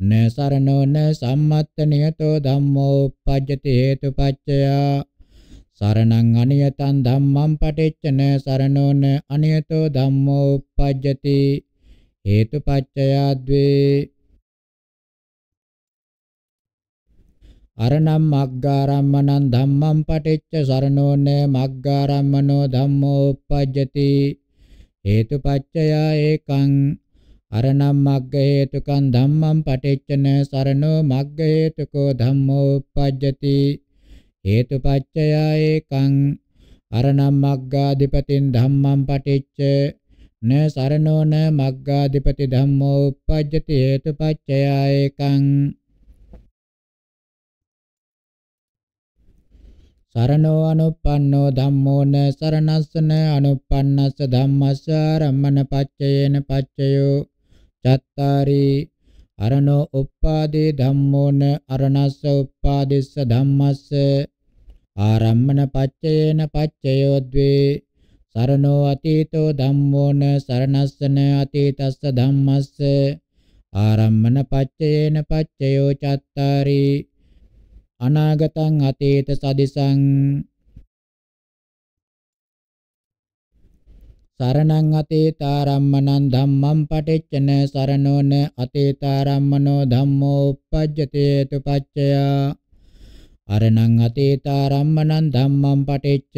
න සරණෝන සම්මත්ත නියතෝ ධම්මෝ uppajjati hetupaccaya සරණං අනියතං ධම්මං පටිච්චන සරණෝන අනියතෝ ධම්මෝ uppajjati හේතුපච්චයාද්වේ අරණම් මග්ගාරම්මනං ධම්මං පටිච්ච සරණෝන මග්ගාරම්මනෝ ධම්මෝ uppajjati හේතුපච්චයා ඒකං අරණම් මග්ග හේතුකං ධම්මං පටිච්චන සරණෝ මග්ග හේතුකෝ ධම්මෝ uppajjati හේතුපච්චය ඒකං අරණම් මග්ගාධිපතින් ධම්මං පටිච්ච න සරණෝ න මග්ගාධිපති ධම්මෝ uppajjati හේතුපච්චය ඒකං සරණෝ අනුප්පන්නෝ ධම්මෝ න සරණස්සන අනුප්පන්නස්ස ධම්මස්ස ආරම්මන පච්චයේන පච්චයෝ චත්තාරි අරණෝ uppāde ධම්මෝ න අරණස්ස uppādiss ධම්මස්ස ආරම්මන පච්චයේන පච්චයෝද්වේ සරණෝ අතීතෝ ධම්මෝන සරණස්සන අතීතස්ස ධම්මස්ස ආරම්මන පච්චයේන පච්චයෝ චත්තාරි අනාගතං අතීත සදිසං සරණං අතීතාරම්මනං ධම්මං පටිච්චන සරණෝන අතීතාරම්මනෝ ධම්මෝ uppajjate tu pacchaya අරණං අතීතාරම්මණං ධම්මං පටිච්ච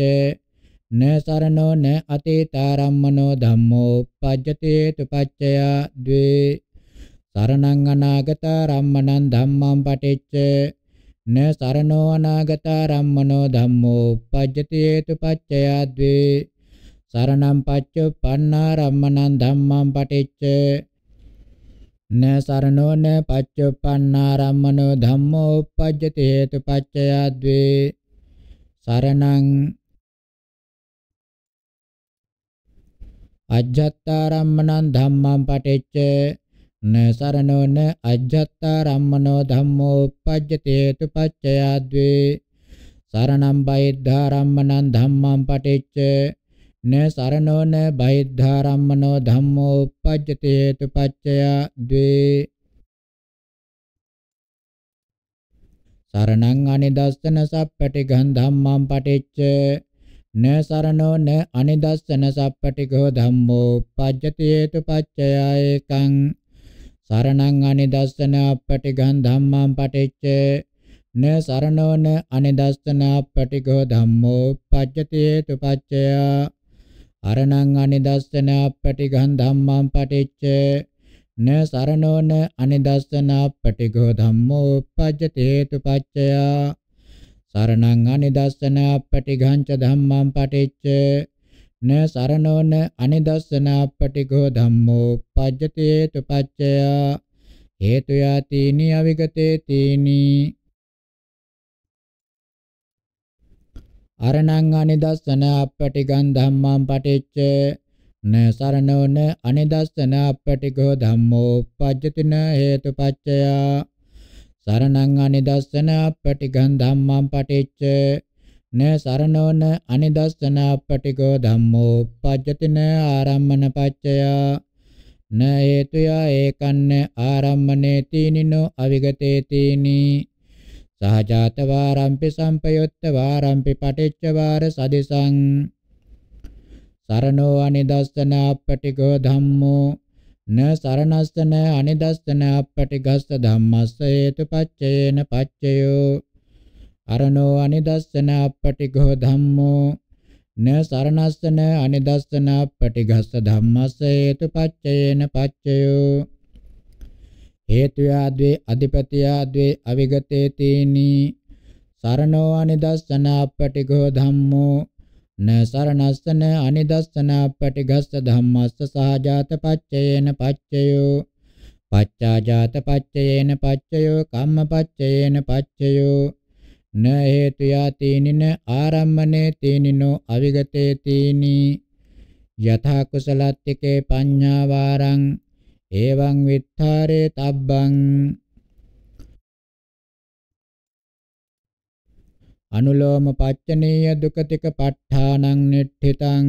න සරණෝ න අතීතාරම්මනෝ ධම්මෝ uppajjate tupacchaya dve සරණං අනාගතාරම්මණං ධම්මං පටිච්ච න සරණෝ අනාගතාරම්මනෝ ධම්මෝ uppajjate tupacchaya dve සරණං පච්චුප්පන්නාරම්මණං ධම්මං පටිච්ච න සරණෝ න පච්චුප්පන්නාරම්මනෝ ධම්මෝ uppajjati hetu paccaya dve සරණං අජ්ජත්තාරම්මනං ධම්මං පටිච්ච න සරණෝ න අජ්ජත්තාරම්මනෝ ධම්මෝ uppajjati hetu paccaya dve සරණං බයිද්ධාරම්මනං ධම්මං පටිච්ච න සරණෝන බහිද්ධාරම්මනෝ ධම්මෝ uppajjati hetupaccaya dve සරණං අනිදස්සන සප්පටි ගන්ධම්මං පටිච්ච න සරණෝ න අනිදස්සන සප්පටිකෝ ධම්මෝ uppajjati hetupaccaya ekang සරණං අනිදස්සන අපටි ගන්ධම්මං පටිච්ච න සරණෝ න අනිදස්සන අපටිකෝ ධම්මෝ uppajjati hetupaccaya අරණං අනිදස්සන පටිඝං ධම්මං පටිච්ච න සරණෝන අනිදස්සන පටිඝෝ ධම්මෝ uppajjate hetupaccaya සරණං අනිදස්සන පටිඝං ච ධම්මං පටිච්ච න සරණෝන අනිදස්සන පටිඝෝ ධම්මෝ uppajjate hetupaccaya හේතු යතිනි අවිගතේ තීනි අරණං අනිදස්සන අපටිගං ධම්මං පටිච්ච න සරණෝන අනිදස්සන අපටිගෝ ධම්මෝ පජ්ජති න හේතුපච්චය සරණං අනිදස්සන අපටිගං ධම්මං පටිච්ච න සරණෝන අනිදස්සන අපටිගෝ ධම්මෝ පජ්ජති න ආරම්මන පච්චය න හේතුය ඒකන්න ආරම්මනේ තීනිනෝ අවිගතේ තීනී සහජාත වාරම්පි සම්පයුත්ත වාරම්පි පටිච්ච වාර සදිසං සරණෝ අනිදස්සන අපටිගෝ ධම්මෝ න සරණස්සන අනිදස්සන අපටිගස්ස ධම්මස්ස හේතුපච්චයේන පච්චයෝ අරණෝ අනිදස්සන අපටිගෝ ධම්මෝ න සරණස්සන අනිදස්සන අපටිගස්ස ධම්මස්ස හේතුපච්චයේන පච්චයෝ හේතුයාද්වේ අධිපතියාද්වේ අවිගතේ තීනි සරණෝ අනිදස්සනාපටිගෝ ධම්මෝ න සරණස්සන අනිදස්සනාපටිගස්ස ධම්මස්ස සහජාත පච්චයේන පච්චයෝ පච්චාජාත පච්චයේන පච්චයෝ කම්මපච්චයේන පච්චයෝ න හේතුයා තීනින ආරම්මනේ තීනිනෝ අවිගතේ තීනි යථා කුසලත්තිකේ පඤ්ඤාවාරං එවං විත්තරේ තබ්බං අනුලෝම පච්චනීය දුකතික ප ဋ ාණං නිට්ඨිතං